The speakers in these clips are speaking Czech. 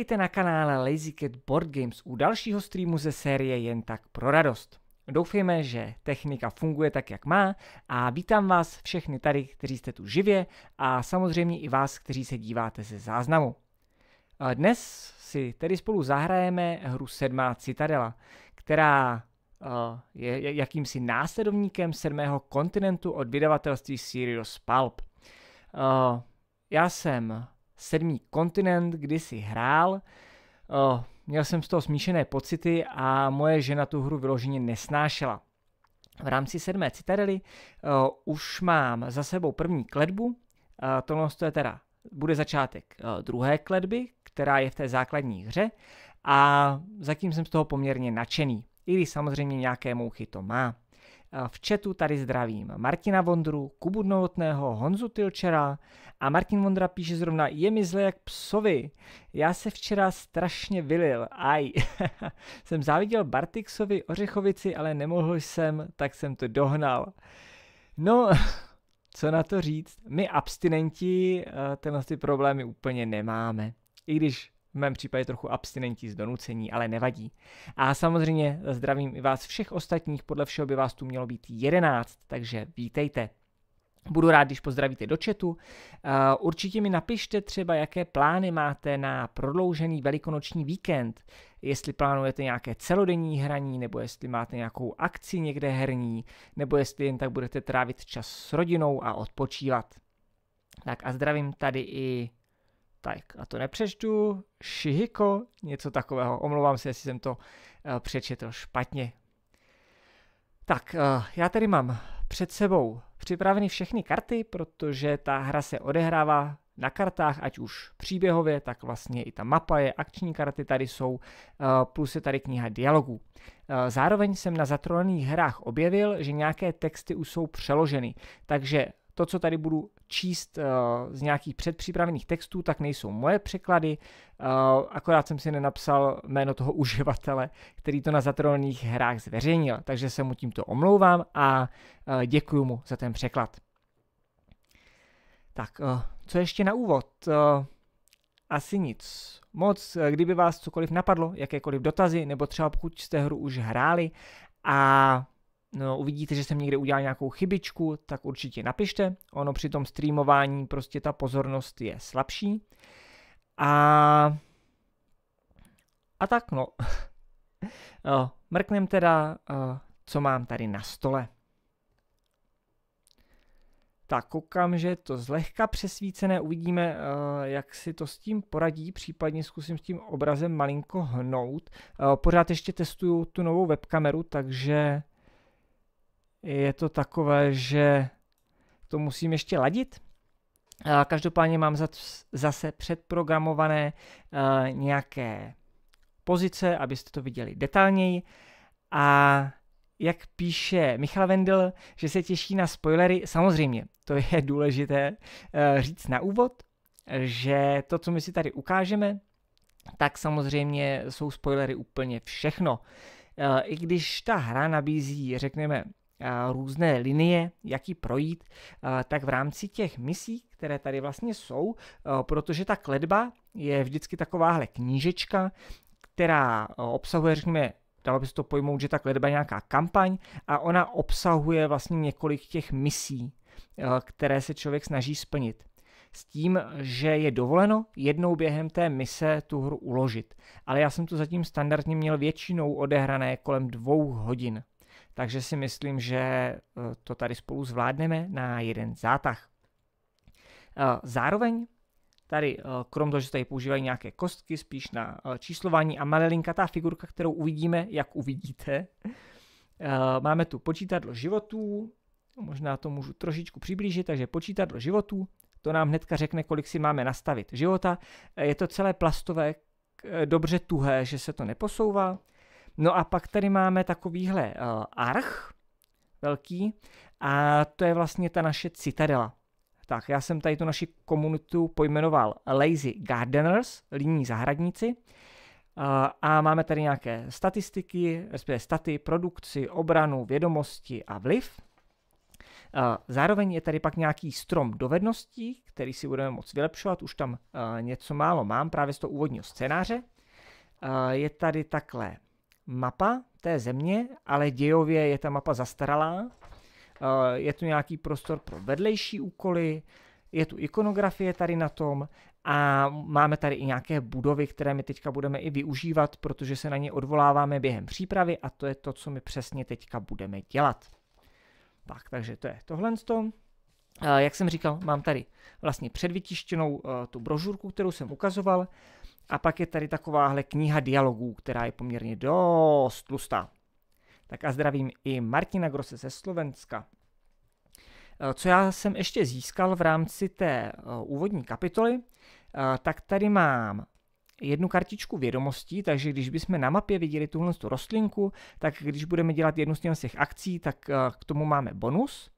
Vítejte na kanále Lazy Cat Board Games u dalšího streamu ze série Jen tak pro radost. Doufejme, že technika funguje tak, jak má a vítám vás všechny tady, kteří jste tu živě a samozřejmě i vás, kteří se díváte ze záznamu. Dnes si tedy spolu zahrajeme hru Sedmá Citadela, která je jakýmsi následovníkem sedmého kontinentu od vydavatelství Sirius Pulp. Já jsem sedmý kontinent kdy si hrál. O, měl jsem z toho smíšené pocity a moje žena tu hru vyloženě nesnášela. V rámci sedmé citadely o, už mám za sebou první kledbu, tohle to je teda, bude začátek o, druhé kledby, která je v té základní hře a zatím jsem z toho poměrně nadšený, i když samozřejmě nějaké mouchy to má. V chatu tady zdravím Martina Vondru, Kubu Novotného, Honzu Tilčera a Martin Vondra píše zrovna je mi zle jak psovi. Já se včera strašně vylil, aj. jsem záviděl Bartixovi Ořechovici, ale nemohl jsem, tak jsem to dohnal. No, co na to říct? My abstinenti eh, tenhle ty problémy úplně nemáme. I když v mém případě trochu abstinentí z donucení, ale nevadí. A samozřejmě zdravím i vás všech ostatních, podle všeho by vás tu mělo být 11, takže vítejte. Budu rád, když pozdravíte do chatu. Eh, určitě mi napište třeba, jaké plány máte na prodloužený velikonoční víkend. Jestli plánujete nějaké celodenní hraní, nebo jestli máte nějakou akci někde herní, nebo jestli jen tak budete trávit čas s rodinou a odpočívat. Tak a zdravím tady i tak a to nepřečtu, Shihiko, něco takového. Omlouvám se, jestli jsem to eh, přečetl špatně. Tak, eh, já tady mám před sebou připraveny všechny karty, protože ta hra se odehrává na kartách, ať už příběhově, tak vlastně i ta mapa je, akční karty tady jsou, eh, plus je tady kniha dialogů. Zároveň jsem na zatrolených hrách objevil, že nějaké texty už jsou přeloženy, takže to, co tady budu číst uh, z nějakých předpřipravených textů, tak nejsou moje překlady, uh, akorát jsem si nenapsal jméno toho uživatele, který to na zatrolených hrách zveřejnil, takže se mu tímto omlouvám a uh, eh, děkuji mu za ten překlad. Tak, co ještě na úvod? Asi nic moc. Kdyby vás cokoliv napadlo, jakékoliv dotazy, nebo třeba pokud jste hru už hráli a no, uvidíte, že jsem někde udělal nějakou chybičku, tak určitě napište. Ono při tom streamování prostě ta pozornost je slabší. A, a tak no. Mrknem teda, co mám tady na stole. Tak koukám, že je to zlehka přesvícené, uvidíme, jak si to s tím poradí, případně zkusím s tím obrazem malinko hnout. Pořád ještě testuju tu novou webkameru, takže je to takové, že to musím ještě ladit. Každopádně mám zase předprogramované eh, nějaké pozice, abyste to viděli detailněji. A jak píše Michal Vendel, že se těší na spoilery, samozřejmě, to je důležité eh, říct na úvod, že to, co my si tady ukážeme, tak samozřejmě jsou spoilery úplně všechno. Eh, I když ta hra nabízí, řekněme, různé linie, jak ji projít, tak v rámci těch misí, které tady vlastně jsou, protože ta kledba je vždycky takováhle knížečka, která obsahuje, řekněme, dalo by se to pojmout, že ta kledba je nějaká kampaň a ona obsahuje vlastně několik těch misí, které se člověk snaží splnit s tím, že je dovoleno jednou během té mise tu hru uložit. Ale já jsem to zatím standardně měl většinou odehrané kolem dvou hodin takže si myslím, že eh, to tady spolu zvládneme na jeden zátah. Eh, zároveň tady, eh, krom toho, že tady používají nějaké kostky, spíš na číslování a malelinka ta figurka, kterou uvidíme, jak uvidíte, máme tu počítadlo životů, možná to můžu trošičku přiblížit, takže počítadlo životů, to nám hnedka řekne, kolik si máme nastavit života. Je to celé plastové, dobře tuhé, že se to neposouvá. No a pak tady máme takovýhle uh, arch, velký, a to je vlastně ta naše citadela. Tak, já jsem tady tu naši komunitu pojmenoval Lazy Gardeners, líní zahradníci. Eh, a máme tady nějaké statistiky, respektive staty, produkci, obranu, vědomosti a vliv. Eh, zároveň je tady pak nějaký strom dovedností, který si budeme moct vylepšovat, už tam něco málo mám právě z toho úvodního scénáře. Je tady takhle mapa té země, ale dějově je ta mapa zastaralá. Eh, je tu nějaký prostor pro vedlejší úkoly, je tu ikonografie tady na tom a máme tady i nějaké budovy, které my teďka budeme i využívat, protože se na ně odvoláváme během přípravy a to je to, co my přesně teďka budeme dělat. Tak, takže to je tohle. Eh, jak jsem říkal, mám tady vlastně předvytištěnou eh, tu brožurku, kterou jsem ukazoval. A pak je tady takováhle kniha dialogů, která je poměrně dost tlustá. Tak a zdravím i Martina Grosse ze Slovenska. Eh, co já jsem ještě získal v rámci té eh, úvodní kapitoly, eh, tak tady mám jednu kartičku vědomostí, takže když bychom na mapě viděli tuhle tu rostlinku, tak když budeme dělat jednu z těch akcí, tak k tomu máme bonus.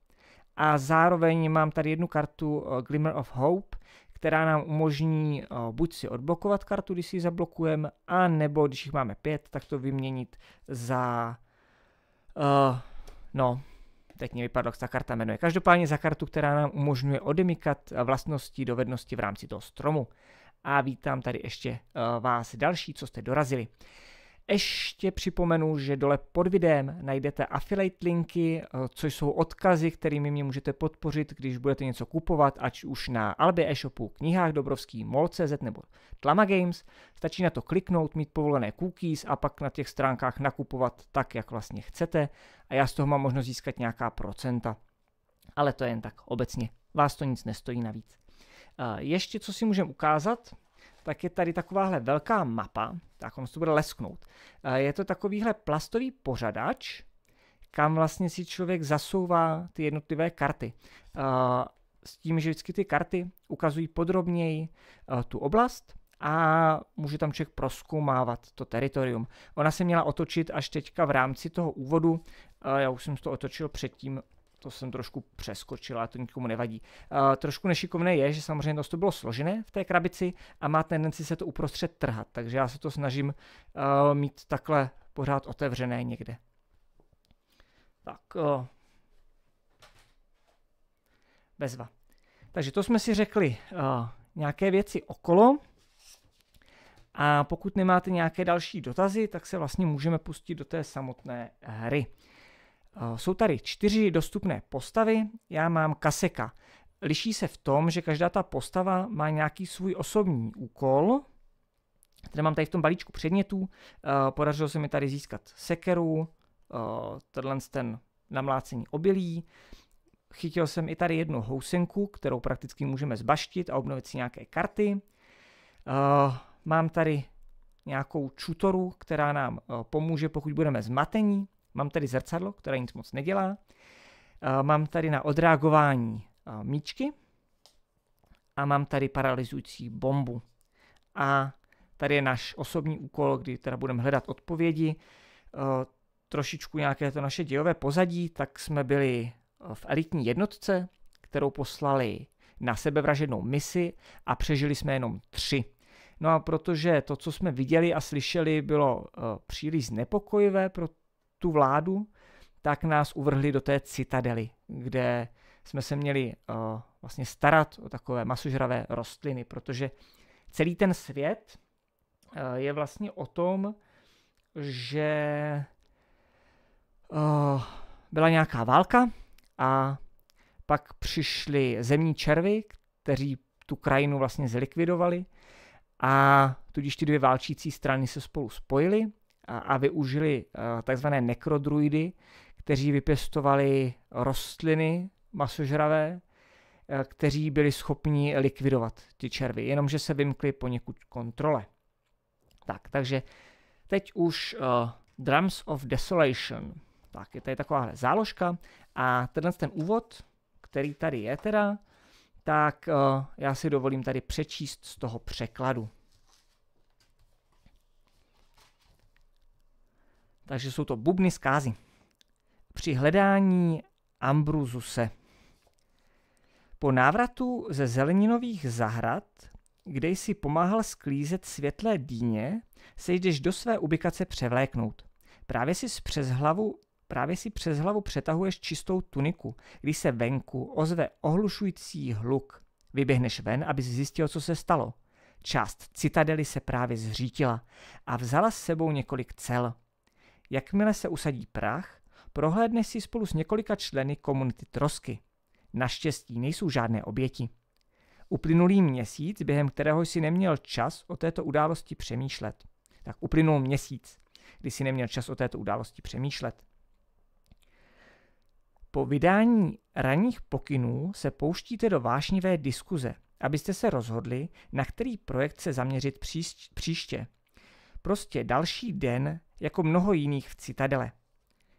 A zároveň mám tady jednu kartu Glimmer of Hope, která nám umožní eh, buď si odblokovat kartu, když si ji zablokujeme, a nebo když jich máme pět, tak to vyměnit za... Uh, no, teď mě vypadlo, jak ta karta jmenuje. Každopádně za kartu, která nám umožňuje odemykat vlastnosti, dovednosti v rámci toho stromu. A vítám tady ještě eh, vás další, co jste dorazili. Ještě připomenu, že dole pod videem najdete affiliate linky, eh, což jsou odkazy, kterými mě můžete podpořit, když budete něco kupovat, ať už na albe e-shopu, knihách Dobrovský, Mol.cz nebo Tlama Games. Stačí na to kliknout, mít povolené cookies a pak na těch stránkách nakupovat tak, jak vlastně chcete a já z toho mám možnost získat nějaká procenta. Ale to je jen tak obecně. Vás to nic nestojí navíc. Eh, ještě co si můžeme ukázat, tak je tady takováhle velká mapa, tak on se to bude lesknout. Je to takovýhle plastový pořadač, kam vlastně si člověk zasouvá ty jednotlivé karty. S tím, že vždycky ty karty ukazují podrobněji tu oblast a může tam člověk proskoumávat to teritorium. Ona se měla otočit až teďka v rámci toho úvodu, já už jsem to otočil předtím to jsem trošku přeskočil, ale to nikomu nevadí. Uh, trošku nešikovné je, že samozřejmě to bylo složené v té krabici a má tendenci se to uprostřed trhat, takže já se to snažím uh, mít takhle pořád otevřené někde. Tak, uh, bezva. Takže to jsme si řekli uh, nějaké věci okolo. A pokud nemáte nějaké další dotazy, tak se vlastně můžeme pustit do té samotné hry. Jsou tady čtyři dostupné postavy, já mám kaseka. Liší se v tom, že každá ta postava má nějaký svůj osobní úkol, které mám tady v tom balíčku předmětů. Eh, podařilo se mi tady získat sekeru, eh, tenhle ten namlácení obilí, chytil jsem i tady jednu housenku, kterou prakticky můžeme zbaštit a obnovit si nějaké karty. Eh, mám tady nějakou čutoru, která nám pomůže, pokud budeme zmatení. Mám tady zrcadlo, které nic moc nedělá. Eh, mám tady na odreagování eh, míčky a mám tady paralyzující bombu. A tady je náš osobní úkol, kdy teda budeme hledat odpovědi. Eh, trošičku nějaké to naše dějové pozadí, tak jsme byli v elitní jednotce, kterou poslali na sebevražednou misi a přežili jsme jenom tři. No a protože to, co jsme viděli a slyšeli, bylo příliš znepokojivé pro tu vládu, tak nás uvrhli do té citadely, kde jsme se měli uh, vlastně starat o takové masožravé rostliny, protože celý ten svět uh, je vlastně o tom, že uh, byla nějaká válka a pak přišli zemní červy, kteří tu krajinu vlastně zlikvidovali a tudíž ty dvě válčící strany se spolu spojily a, využili takzvané nekrodruidy, kteří vypěstovali rostliny masožravé, e, kteří byli schopni likvidovat ty červy, jenomže se vymkli poněkud kontrole. Tak, takže teď už uh, Drums of Desolation. Tak, je tady taková záložka a tenhle ten úvod, který tady je teda, tak uh, já si dovolím tady přečíst z toho překladu. Takže jsou to bubny zkázy. Při hledání Ambruzuse. Po návratu ze zeleninových zahrad, kde jsi pomáhal sklízet světlé dýně, se jdeš do své ubikace převléknout. Právě si přes hlavu Právě si přes hlavu přetahuješ čistou tuniku, když se venku ozve ohlušující hluk. Vyběhneš ven, aby zjistil, co se stalo. Část citadely se právě zřítila a vzala s sebou několik cel. Jakmile se usadí prach, prohlédne si spolu s několika členy komunity trosky. Naštěstí nejsou žádné oběti. Uplynulý měsíc, během kterého jsi neměl čas o této události přemýšlet. Tak uplynul měsíc, kdy jsi neměl čas o této události přemýšlet. Po vydání ranních pokynů se pouštíte do vášnivé diskuze, abyste se rozhodli, na který projekt se zaměřit příště. Prostě další den, jako mnoho jiných v citadele.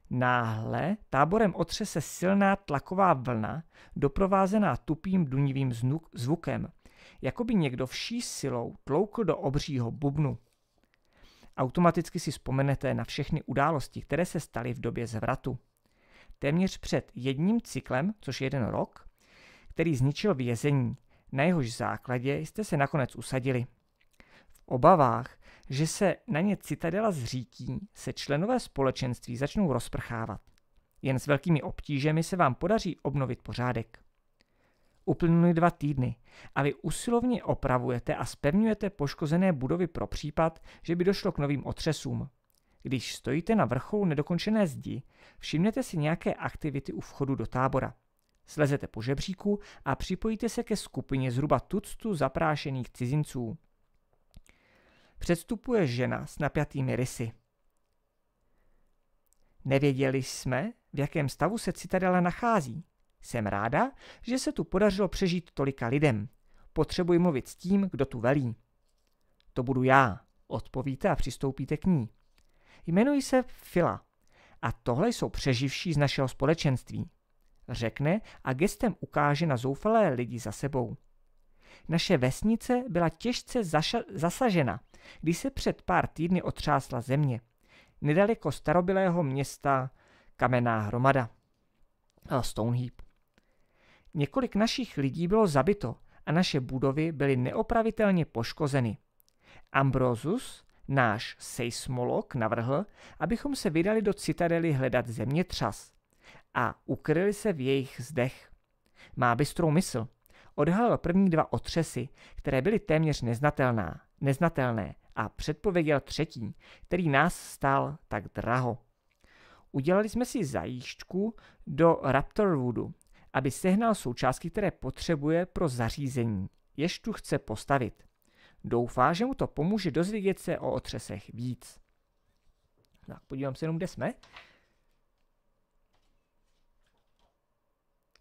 Náhle táborem otřese silná tlaková vlna, doprovázená tupým dunivým zvukem, jako by někdo vší silou tloukl do obřího bubnu. Automaticky si vzpomenete na všechny události, které se staly v době zvratu. Téměř před jedním cyklem, což je jeden rok, který zničil vězení, na jehož základě jste se nakonec usadili. V obavách, že se na ně citadela zřítí, se členové společenství začnou rozprchávat. Jen s velkými obtížemi se vám podaří obnovit pořádek. Uplynuly dva týdny a vy usilovně opravujete a spevňujete poškozené budovy pro případ, že by došlo k novým otřesům. Když stojíte na vrcholu nedokončené zdi, všimnete si nějaké aktivity u vchodu do tábora. Slezete po žebříku a připojíte se ke skupině zhruba tuctu zaprášených cizinců – předstupuje žena s napjatými rysy. Nevěděli jsme, v jakém stavu se citadela nachází. Jsem ráda, že se tu podařilo přežít tolika lidem. Potřebuji mluvit s tím, kdo tu velí. To budu já, odpovíte a přistoupíte k ní. Jmenuji se Fila a tohle jsou přeživší z našeho společenství. Řekne a gestem ukáže na zoufalé lidi za sebou. Naše vesnice byla těžce zaša- zasažena – když se před pár týdny otřásla země, nedaleko starobylého města Kamenná hromada, Stoneheap. Několik našich lidí bylo zabito a naše budovy byly neopravitelně poškozeny. Ambrosus, náš seismolog, navrhl, abychom se vydali do citadely hledat zemětřas a ukryli se v jejich zdech. Má bystrou mysl. Odhalil první dva otřesy, které byly téměř neznatelná neznatelné a předpověděl třetí, který nás stál tak draho. Udělali jsme si zajížďku do Raptorwoodu, aby sehnal součástky, které potřebuje pro zařízení, jež tu chce postavit. Doufá, že mu to pomůže dozvědět se o otřesech víc. Tak, podívám se jenom, kde jsme.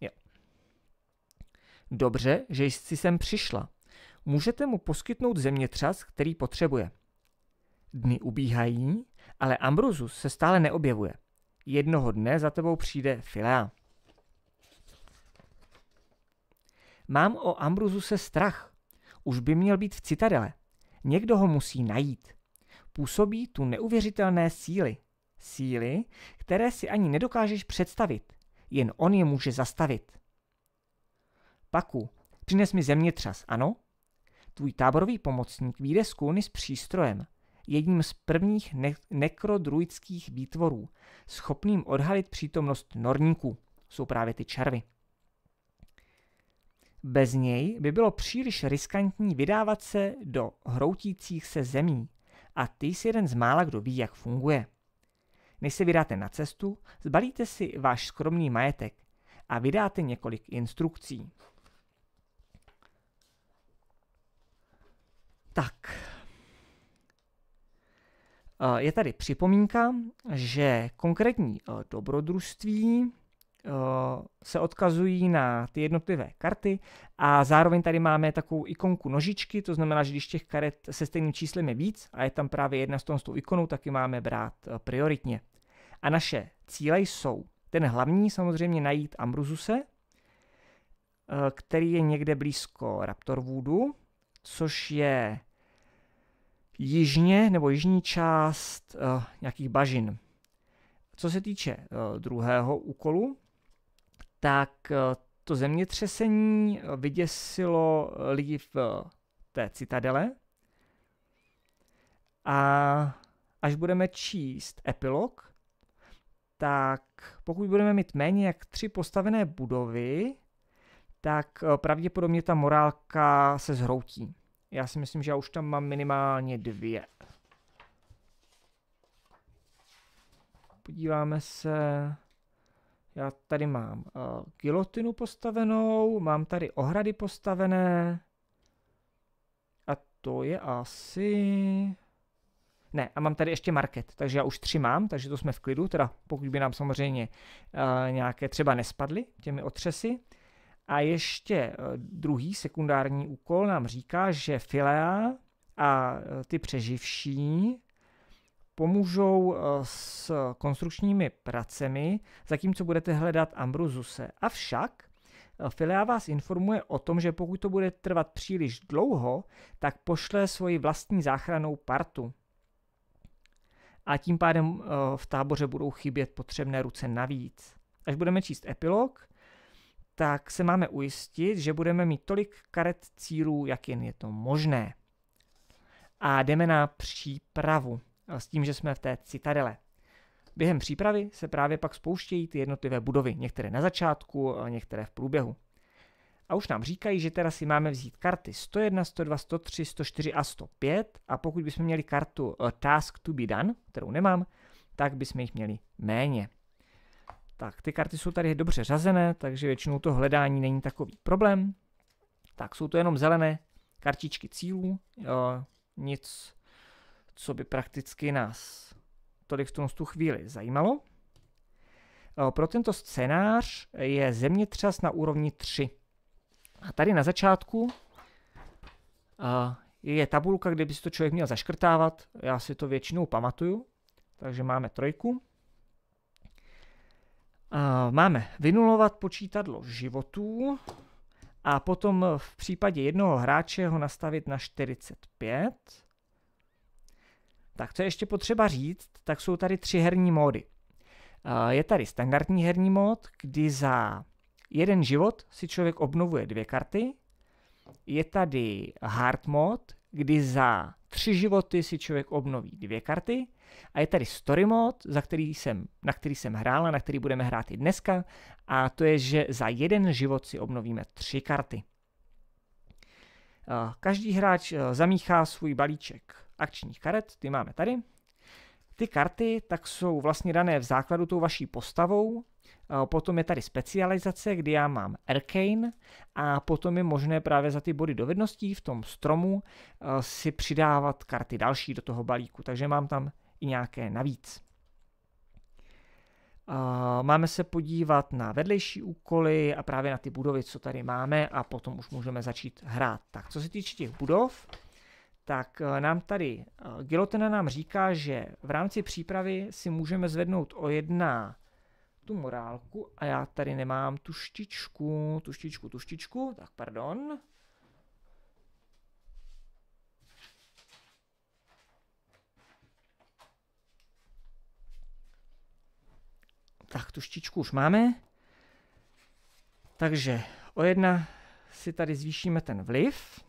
Jo. Dobře, že jsi sem přišla můžete mu poskytnout zemětřas, který potřebuje. Dny ubíhají, ale Ambrosus se stále neobjevuje. Jednoho dne za tebou přijde Filea. Mám o Ambruzuse strach. Už by měl být v citadele. Někdo ho musí najít. Působí tu neuvěřitelné síly. Síly, které si ani nedokážeš představit. Jen on je může zastavit. Paku, přines mi zemětřas, ano? Tvůj táborový pomocník vyjde z kůny s přístrojem, jedním z prvních ne- nekrodruidských výtvorů, schopným odhalit přítomnost norníků. Jsou právě ty červy. Bez něj by bylo příliš riskantní vydávat se do hroutících se zemí a ty jsi jeden z mála, kdo ví, jak funguje. Než se vydáte na cestu, zbalíte si váš skromný majetek a vydáte několik instrukcí. Tak. Eh, je tady připomínka, že konkrétní eh, dobrodružství eh, se odkazují na ty jednotlivé karty a zároveň tady máme takovou ikonku nožičky, to znamená, že když těch karet se stejným číslem je víc a je tam právě jedna z s tou ikonou, tak ji máme brát prioritně. A naše cíle jsou ten hlavní samozřejmě najít Ambrususe, který je někde blízko Raptorwoodu, což je jižně nebo jižní část uh, nějakých bažin. Co se týče uh, druhého úkolu, tak uh, to zemětřesení vyděsilo lidi v té citadele. A až budeme číst epilog, tak pokud budeme mít méně jak tři postavené budovy, tak eh, pravděpodobně ta morálka se zhroutí. Já si myslím, že já už tam mám minimálně dvě. Podíváme se. Já tady mám uh, gilotinu postavenou, mám tady ohrady postavené. A to je asi... Ne, a mám tady ještě market, takže já už tři mám, takže to jsme v klidu, teda pokud by nám samozřejmě uh, nějaké třeba nespadly těmi otřesy. A ještě eh, druhý sekundární úkol nám říká, že Filea a eh, ty přeživší pomůžou eh, s konstrukčními pracemi, zatímco budete hledat Ambruzuse. Avšak Filea vás informuje o tom, že pokud to bude trvat příliš dlouho, tak pošle svoji vlastní záchranou partu. A tím pádem v táboře budou chybět potřebné ruce navíc. Až budeme číst epilog, tak se máme ujistit, že budeme mít tolik karet cílů, jak jen je to možné. A jdeme na přípravu s tím, že jsme v té citadele. Během přípravy se právě pak spouštějí ty jednotlivé budovy, některé na začátku, některé v průběhu. A už nám říkají, že teda si máme vzít karty 101, 102, 103, 104 a 105 a pokud bychom měli kartu eh, Task to be done, kterou nemám, tak bychom jich měli méně. Tak, ty karty jsou tady dobře řazené, takže většinou to hledání není takový problém. Tak, jsou to jenom zelené kartičky cílů, jo, nic, co by prakticky nás tolik v tom tu chvíli zajímalo. Pro tento scénář je zemětřas na úrovni 3. A tady na začátku je tabulka, kde by si to člověk měl zaškrtávat. Já si to většinou pamatuju, takže máme trojku. Máme vynulovat počítadlo životů a potom v případě jednoho hráče ho nastavit na 45. Tak co je ještě potřeba říct, tak jsou tady tři herní módy. Je tady standardní herní mód, kdy za jeden život si člověk obnovuje dvě karty. Je tady hard mod, kdy za tři životy si člověk obnoví dvě karty. A je tady story mod, za který jsem, na který jsem hrál a na který budeme hrát i dneska. A to je, že za jeden život si obnovíme tři karty. Eh, každý hráč eh, zamíchá svůj balíček akčních karet, ty máme tady. Ty karty tak jsou vlastně dané v základu tou vaší postavou, eh, potom je tady specializace, kdy já mám Arcane a potom je možné právě za ty body dovedností v tom stromu si přidávat karty další do toho balíku, takže mám tam i nějaké navíc. Máme se podívat na vedlejší úkoly a právě na ty budovy, co tady máme a potom už můžeme začít hrát. Tak co se týče těch budov, tak e, nám tady e, Gilotena nám říká, že v rámci přípravy si můžeme zvednout o jedna tu morálku a já tady nemám tuštičku, tuštičku, tuštičku, tak pardon. Tak tu štičku už máme. Takže o jedna si tady zvýšíme ten vliv.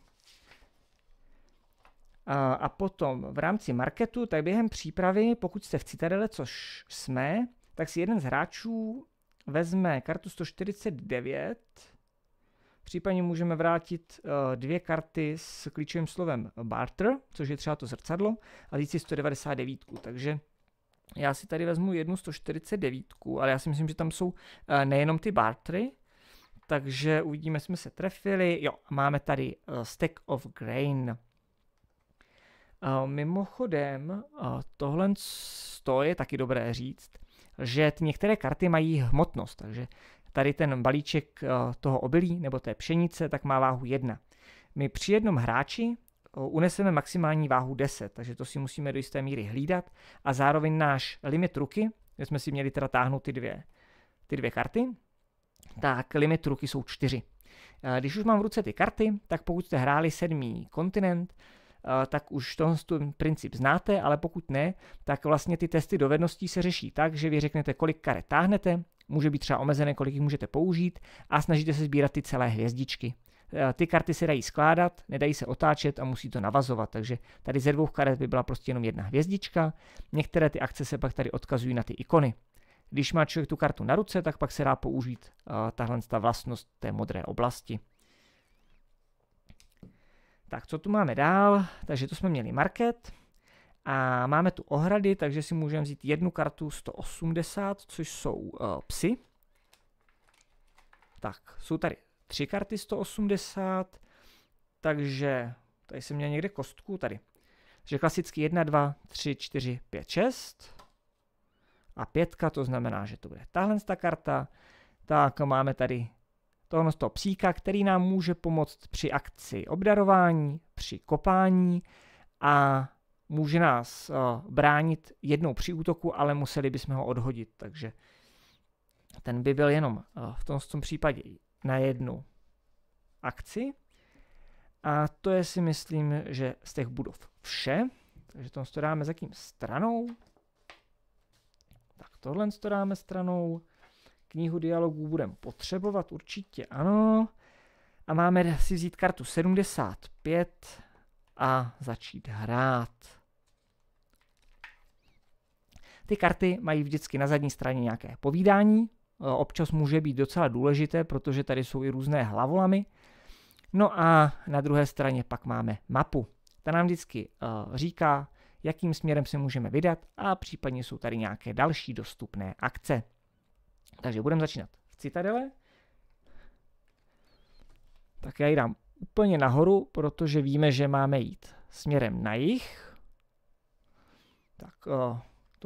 A, a potom v rámci marketu, tak během přípravy, pokud jste v Citadele, což jsme, tak si jeden z hráčů vezme kartu 149, případně můžeme vrátit uh, dvě karty s klíčovým slovem barter, což je třeba to zrcadlo, a říct si 199, takže já si tady vezmu jednu 149, ale já si myslím, že tam jsou eh, nejenom ty bartry, takže uvidíme, jsme se trefili. Jo, máme tady eh, stack of grain. Eh, mimochodem, tohle to je taky dobré říct, že ty některé karty mají hmotnost, takže tady ten balíček toho obilí nebo té pšenice, tak má váhu jedna. My při jednom hráči uneseme maximální váhu 10, takže to si musíme do jisté míry hlídat a zároveň náš limit ruky, kde jsme si měli teda táhnout ty dvě, ty dvě karty, tak limit ruky jsou 4. E, když už mám v ruce ty karty, tak pokud jste hráli sedmý kontinent, e, tak už ten princip znáte, ale pokud ne, tak vlastně ty testy dovedností se řeší tak, že vy řeknete, kolik karet táhnete, může být třeba omezené, kolik jich můžete použít a snažíte se sbírat ty celé hvězdičky. Eh, ty karty se dají skládat, nedají se otáčet a musí to navazovat, takže tady ze dvou karet by byla prostě jenom jedna hvězdička. Některé ty akce se pak tady odkazují na ty ikony. Když má člověk tu kartu na ruce, tak pak se dá použít eh, tahle ta vlastnost té modré oblasti. Tak co tu máme dál? Takže to jsme měli market. A máme tu ohrady, takže si můžeme vzít jednu kartu 180, což jsou uh, psy. Tak, jsou tady Tři karty 180, takže tady jsem měl někde kostku, tady. Takže klasicky 1, 2, 3, 4, 5, 6 a pětka, to znamená, že to bude tahle ta karta. Tak máme tady tohle z toho psíka, který nám může pomoct při akci obdarování, při kopání a může nás uh, bránit jednou při útoku, ale museli bychom ho odhodit, takže ten by byl jenom uh, v tom, v tom případě na jednu akci. A to je si myslím, že z těch budov vše. Takže tohle to dáme zatím stranou. Tak tohle to dáme stranou. Knihu dialogů budeme potřebovat, určitě ano. A máme si vzít kartu 75 a začít hrát. Ty karty mají vždycky na zadní straně nějaké povídání, Eh, občas může být docela důležité, protože tady jsou i různé hlavolamy. No a na druhé straně pak máme mapu. Ta nám vždycky eh, říká, jakým směrem se můžeme vydat a případně jsou tady nějaké další dostupné akce. Takže budeme začínat v Citadele. Tak já ji dám úplně nahoru, protože víme, že máme jít směrem na jich. Tak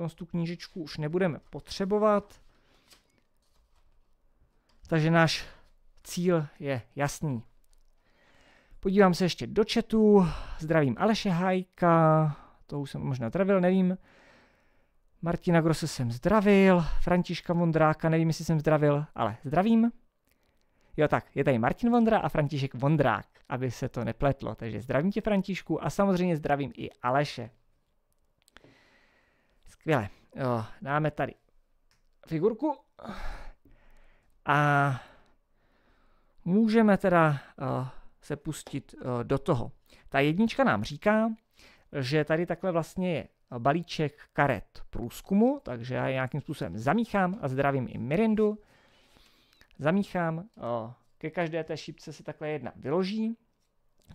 eh, tu knížečku už nebudeme potřebovat. Takže náš cíl je jasný. Podívám se ještě do chatu. Zdravím Aleše Hajka, to už jsem možná zdravil, nevím. Martina Grosse jsem zdravil, Františka Vondráka, nevím, jestli jsem zdravil, ale zdravím. Jo tak, je tady Martin Vondra a František Vondrák, aby se to nepletlo. Takže zdravím tě Františku a samozřejmě zdravím i Aleše. Skvěle. Jo, dáme tady figurku. A můžeme teda eh, se pustit eh, do toho. Ta jednička nám říká, že tady takhle vlastně je balíček karet průzkumu, takže já nějakým způsobem zamíchám a zdravím i Mirindu. Zamíchám, eh, ke každé té šipce se takhle jedna vyloží.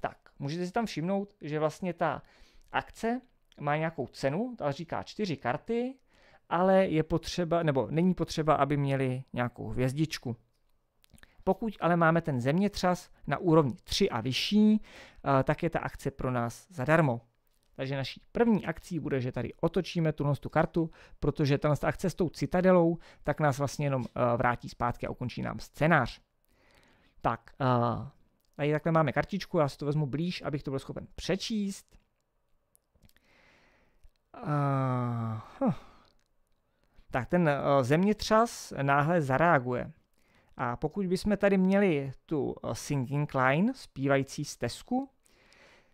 Tak, můžete si tam všimnout, že vlastně ta akce má nějakou cenu, ta říká čtyři karty, ale je potřeba, nebo není potřeba, aby měli nějakou hvězdičku. Pokud ale máme ten zemětřas na úrovni 3 a vyšší, eh, tak je ta akce pro nás zadarmo. Takže naší první akcí bude, že tady otočíme tu tu kartu, protože ta akce s tou citadelou, tak nás vlastně jenom eh, vrátí zpátky a ukončí nám scénář. Tak, eh, tady takhle máme kartičku, já si to vezmu blíž, abych to byl schopen přečíst. Uh, huh tak ten eh, zemětřas náhle zareaguje. A pokud bychom tady měli tu eh, sinking line, zpívající stezku,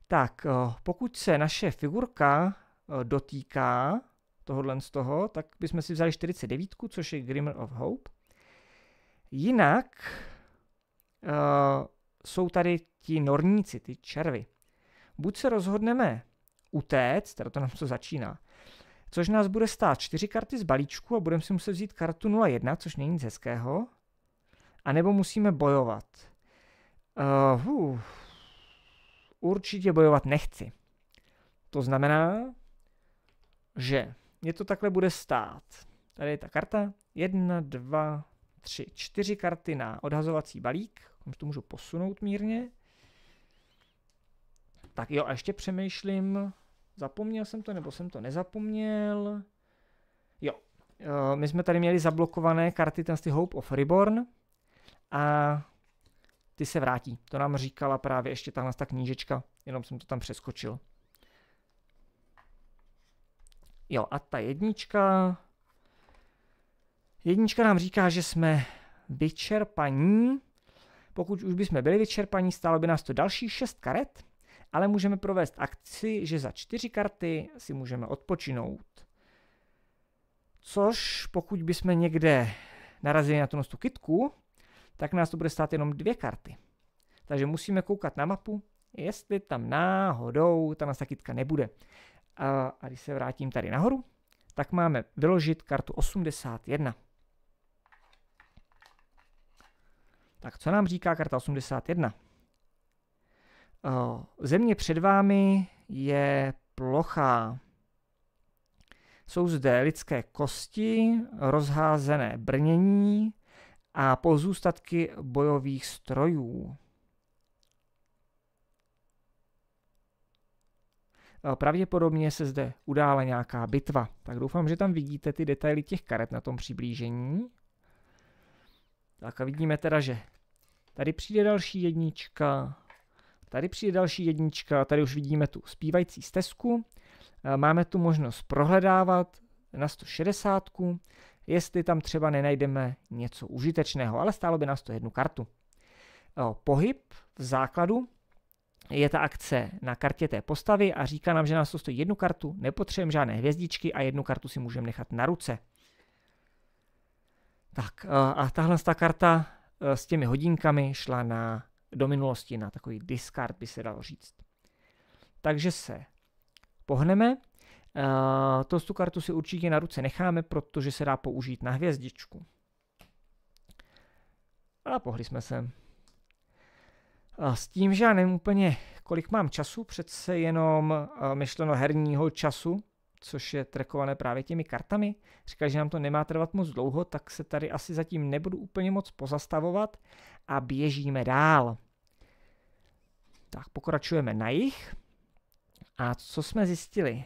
tak eh, pokud se naše figurka dotýká tohohle z toho, tak bychom si vzali 49, což je grimmer of Hope. Jinak jsou tady ti norníci, ty červy. Buď se rozhodneme utéct, teda to nám to začíná, což nás bude stát 4 karty z balíčku a budeme si muset vzít kartu 0-1, což není nic hezkého. A nebo musíme bojovat. Uh, hů, určitě bojovat nechci. To znamená, že mě to takhle bude stát. Tady je ta karta. Jedna, dva, tři, čtyři karty na odhazovací balík. Už to můžu posunout mírně. Tak jo, a ještě přemýšlím, Zapomněl jsem to, nebo jsem to nezapomněl. Jo, eh, my jsme tady měli zablokované karty ten z Hope of Reborn a ty se vrátí. To nám říkala právě ještě tahle ta knížečka, jenom jsem to tam přeskočil. Jo, a ta jednička... Jednička nám říká, že jsme vyčerpaní. Pokud už bychom byli vyčerpaní, stálo by nás to další šest karet ale můžeme provést akci, že za čtyři karty si můžeme odpočinout. Což pokud bychom někde narazili na tu kitku, tak nás to bude stát jenom dvě karty. Takže musíme koukat na mapu, jestli tam náhodou ta nasakitka nebude. A, a když se vrátím tady nahoru, tak máme vyložit kartu 81. Tak co nám říká karta 81? Země před vámi je plochá. Jsou zde lidské kosti, rozházené brnění a pozůstatky bojových strojů. Pravděpodobně se zde udála nějaká bitva. Tak doufám, že tam vidíte ty detaily těch karet na tom přiblížení. Tak a vidíme teda, že tady přijde další jednička, Tady přijde další jednička, tady už vidíme tu zpívající stezku. Eh, máme tu možnost prohledávat na 160, jestli tam třeba nenajdeme něco užitečného, ale stálo by nás to jednu kartu. Eh, pohyb v základu je ta akce na kartě té postavy a říká nám, že nás to stojí jednu kartu, nepotřebujeme žádné hvězdičky a jednu kartu si můžeme nechat na ruce. Tak eh, a tahle ta karta s těmi hodinkami šla na do minulosti, na takový discard by se dalo říct. Takže se pohneme. Uh, eh, tu kartu si určitě na ruce necháme, protože se dá použít na hvězdičku. A pohli jsme se. Uh, s tím, že já nevím úplně, kolik mám času, přece jenom uh, myšleno herního času, což je trekované právě těmi kartami. Říkali, že nám to nemá trvat moc dlouho, tak se tady asi zatím nebudu úplně moc pozastavovat a běžíme dál. Tak pokračujeme na jich. A co jsme zjistili?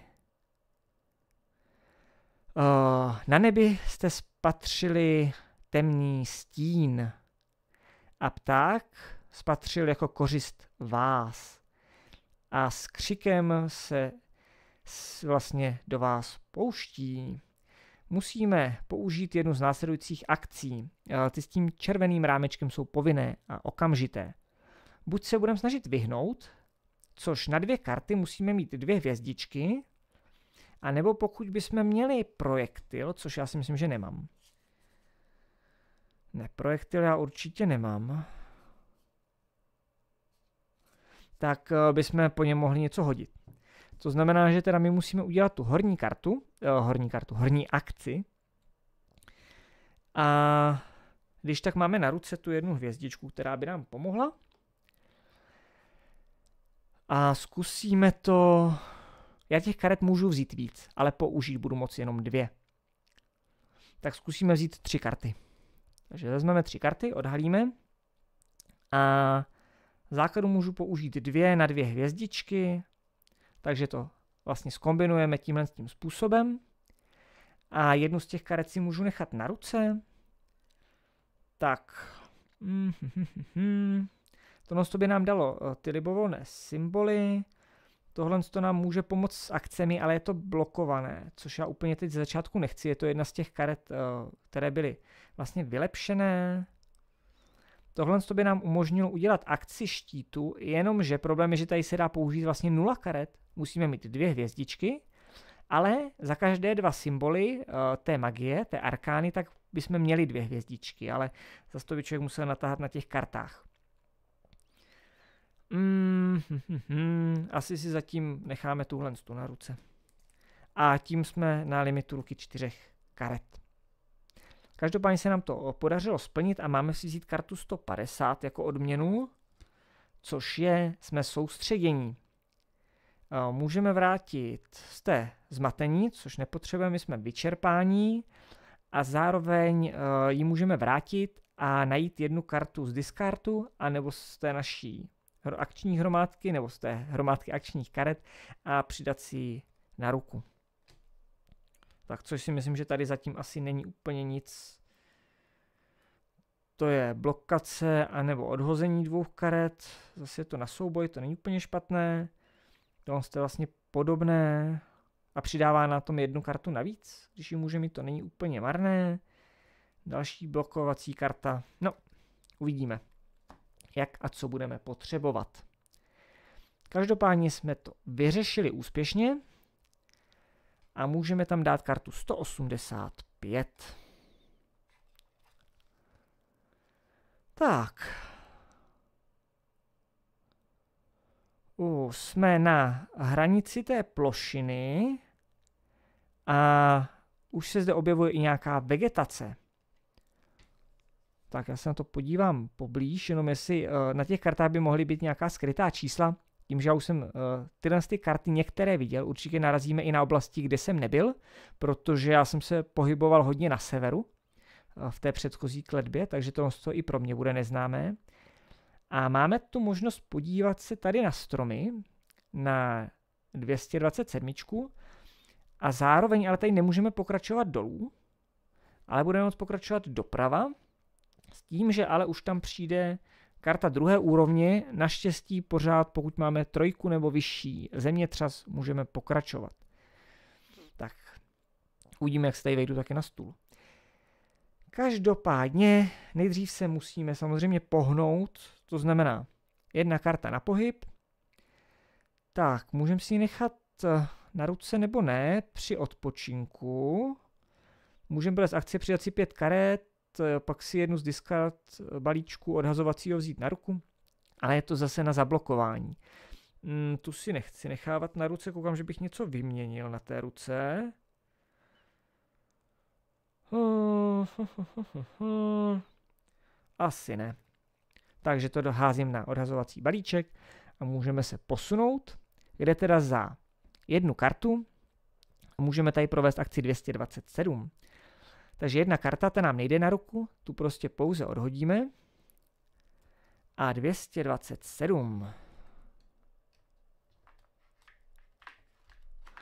Uh, na nebi jste spatřili temný stín a pták spatřil jako kořist vás. A s křikem se vlastně do vás pouští musíme použít jednu z následujících akcí. Ty s tím červeným rámečkem jsou povinné a okamžité. Buď se budeme snažit vyhnout, což na dvě karty musíme mít dvě hvězdičky, a nebo pokud bychom měli projektil, což já si myslím, že nemám. Ne, projektil já určitě nemám. Tak eh, bychom po něm mohli něco hodit. To znamená, že teda my musíme udělat tu horní kartu, eh, horní kartu, horní akci. A když tak máme na ruce tu jednu hvězdičku, která by nám pomohla. A zkusíme to... Já těch karet můžu vzít víc, ale použít budu moci jenom dvě. Tak zkusíme vzít tři karty. Takže vezmeme tři karty, odhalíme. A základu můžu použít dvě na dvě hvězdičky, takže to vlastně skombinujeme tímhle tím způsobem. A jednu z těch karet si můžu nechat na ruce. Tak. Tohle to by nám dalo eh, ty libovolné symboly. Tohle to nám může pomoct s akcemi, ale je to blokované, což já úplně teď z začátku nechci. Je to jedna z těch karet, eh, které byly vlastně vylepšené. Tohle to by nám umožnilo udělat akci štítu, jenomže problém je, že tady se dá použít vlastně nula karet, musíme mít dvě hvězdičky, ale za každé dva symboly uh, té magie, té arkány, tak bychom měli dvě hvězdičky, ale zase to by člověk musel natáhat na těch kartách. Mm, hm, hm, hm, hm, asi si zatím necháme tuhle tu na ruce. A tím jsme na limitu ruky čtyřech karet. Každopádně se nám to eh, podařilo splnit a máme si vzít kartu 150 jako odměnu, což je, jsme soustředění. Eh, můžeme vrátit, té zmatení, což nepotřebujeme, my jsme vyčerpání a zároveň eh, ji můžeme vrátit a najít jednu kartu z diskartu anebo z té naší akční hromádky nebo z té hromádky akčních karet a přidat si ji na ruku. Tak což si myslím, že tady zatím asi není úplně nic. To je blokace anebo odhození dvou karet. Zase je to na souboj, to není úplně špatné. No, to je vlastně podobné a přidává na tom jednu kartu navíc, když ji může mít, to není úplně marné. Další blokovací karta. No, uvidíme, jak a co budeme potřebovat. Každopádně jsme to vyřešili úspěšně a můžeme tam dát kartu 185. Tak, U, jsme na hranici té plošiny a už se zde objevuje i nějaká vegetace. Tak já se na to podívám poblíž, jenom jestli uh, na těch kartách by mohly být nějaká skrytá čísla. Tím, že já už jsem uh, tyhle ty karty některé viděl, určitě narazíme i na oblasti, kde jsem nebyl, protože já jsem se pohyboval hodně na severu uh, v té předchozí kletbě, takže to i pro mě bude neznámé. A máme tu možnost podívat se tady na stromy, na 227. A zároveň, ale tady nemůžeme pokračovat dolů, ale budeme moct pokračovat doprava, s tím, že ale už tam přijde karta druhé úrovně, naštěstí pořád, pokud máme trojku nebo vyšší zemětřas, můžeme pokračovat. Tak, uvidíme, jak se tady vejdu taky na stůl. Každopádně nejdřív se musíme samozřejmě pohnout to znamená jedna karta na pohyb. Tak, můžeme si ji nechat eh, na ruce nebo ne při odpočinku. Můžeme brát z akce přidat si pět karet, eh, pak si jednu z diskard eh, balíčku odhazovacího vzít na ruku, ale je to zase na zablokování. Mm, tu si nechci nechávat na ruce, koukám, že bych něco vyměnil na té ruce. Asi ne. Takže to doházím na odhazovací balíček a můžeme se posunout, kde teda za jednu kartu můžeme tady provést akci 227. Takže jedna karta, ta nám nejde na ruku, tu prostě pouze odhodíme. A 227.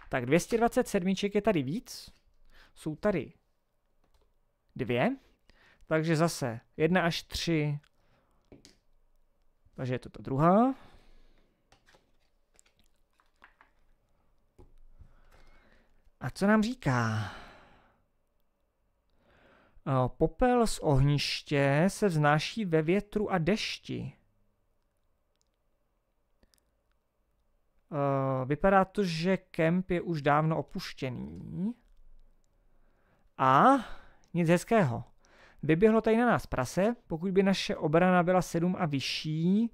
Tak 227 je tady víc. Jsou tady dvě. Takže zase 1 až 3, takže je to ta druhá. A co nám říká? Popel z ohniště se vznáší ve větru a dešti. Vypadá to, že kemp je už dávno opuštěný. A nic hezkého. Vyběhlo tady na nás prase, pokud by naše obrana byla 7 a vyšší,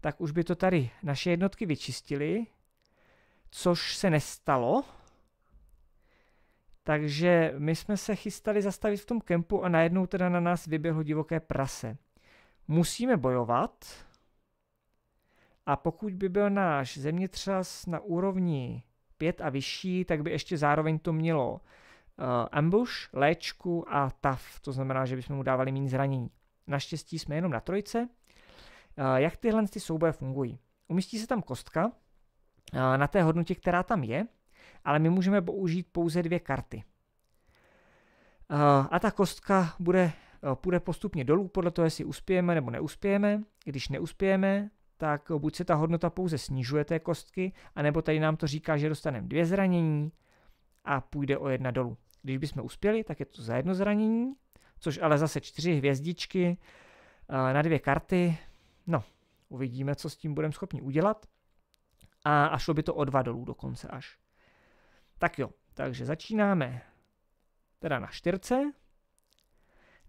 tak už by to tady naše jednotky vyčistily, což se nestalo. Takže my jsme se chystali zastavit v tom kempu a najednou teda na nás vyběhlo divoké prase. Musíme bojovat a pokud by byl náš zemětřas na úrovni 5 a vyšší, tak by ještě zároveň to mělo Eh, ambush, léčku a taf. to znamená, že bychom mu dávali méně zranění. Naštěstí jsme jenom na trojce. Eh, jak tyhle ty souboje fungují? Umístí se tam kostka eh, na té hodnotě, která tam je, ale my můžeme použít pouze dvě karty. A ta kostka bude, půjde postupně dolů podle toho, jestli uspějeme nebo neuspějeme. Když neuspějeme, tak buď se ta hodnota pouze snižuje té kostky, anebo tady nám to říká, že dostaneme dvě zranění a půjde o jedna dolů. Když bychom uspěli, tak je to za jedno zranění, což ale zase čtyři hvězdičky eh, na dvě karty. No, uvidíme, co s tím budeme schopni udělat. A, a šlo by to o dva dolů dokonce až. Tak jo, takže začínáme teda na čtyřce.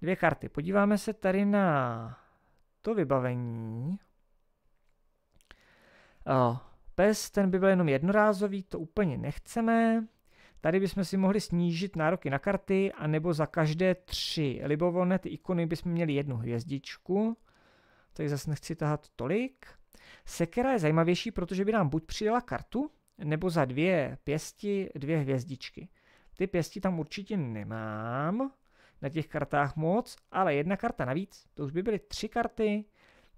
Dvě karty. Podíváme se tady na to vybavení. O, eh, pes, ten by byl jenom jednorázový, to úplně nechceme. Tady bychom si mohli snížit nároky na karty, anebo za každé tři libovolné ty ikony bychom měli jednu hvězdičku. Tak zase nechci tahat tolik. Sekera je zajímavější, protože by nám buď přidala kartu, nebo za dvě pěsti dvě hvězdičky. Ty pěsti tam určitě nemám na těch kartách moc, ale jedna karta navíc, to už by byly tři karty,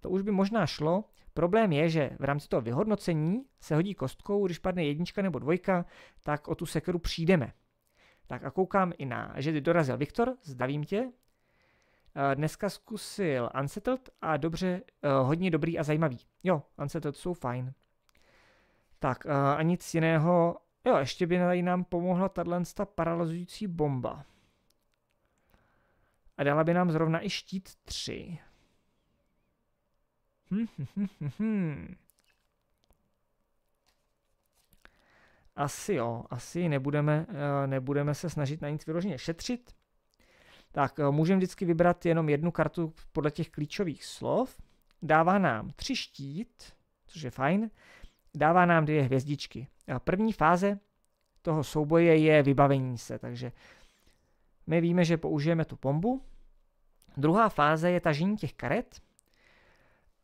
to už by možná šlo. Problém je, že v rámci toho vyhodnocení se hodí kostkou, když padne jednička nebo dvojka, tak o tu sekeru přijdeme. Tak a koukám i na, že dorazil Viktor, zdavím tě. Eh, dneska zkusil Unsettled a dobře, eh, hodně dobrý a zajímavý. Jo, Unsettled jsou fajn. Tak eh, a nic jiného. Jo, ještě by nám pomohla tato paralyzující bomba. A dala by nám zrovna i štít 3. Asi jo, asi nebudeme, eh, nebudeme se snažit na nic vyloženě šetřit. Tak eh, můžeme vždycky vybrat jenom jednu kartu podle těch klíčových slov. Dává nám tři štít, což je fajn. Dává nám dvě hvězdičky. A první fáze toho souboje je vybavení se, takže my víme, že použijeme tu bombu. Druhá fáze je tažení těch karet,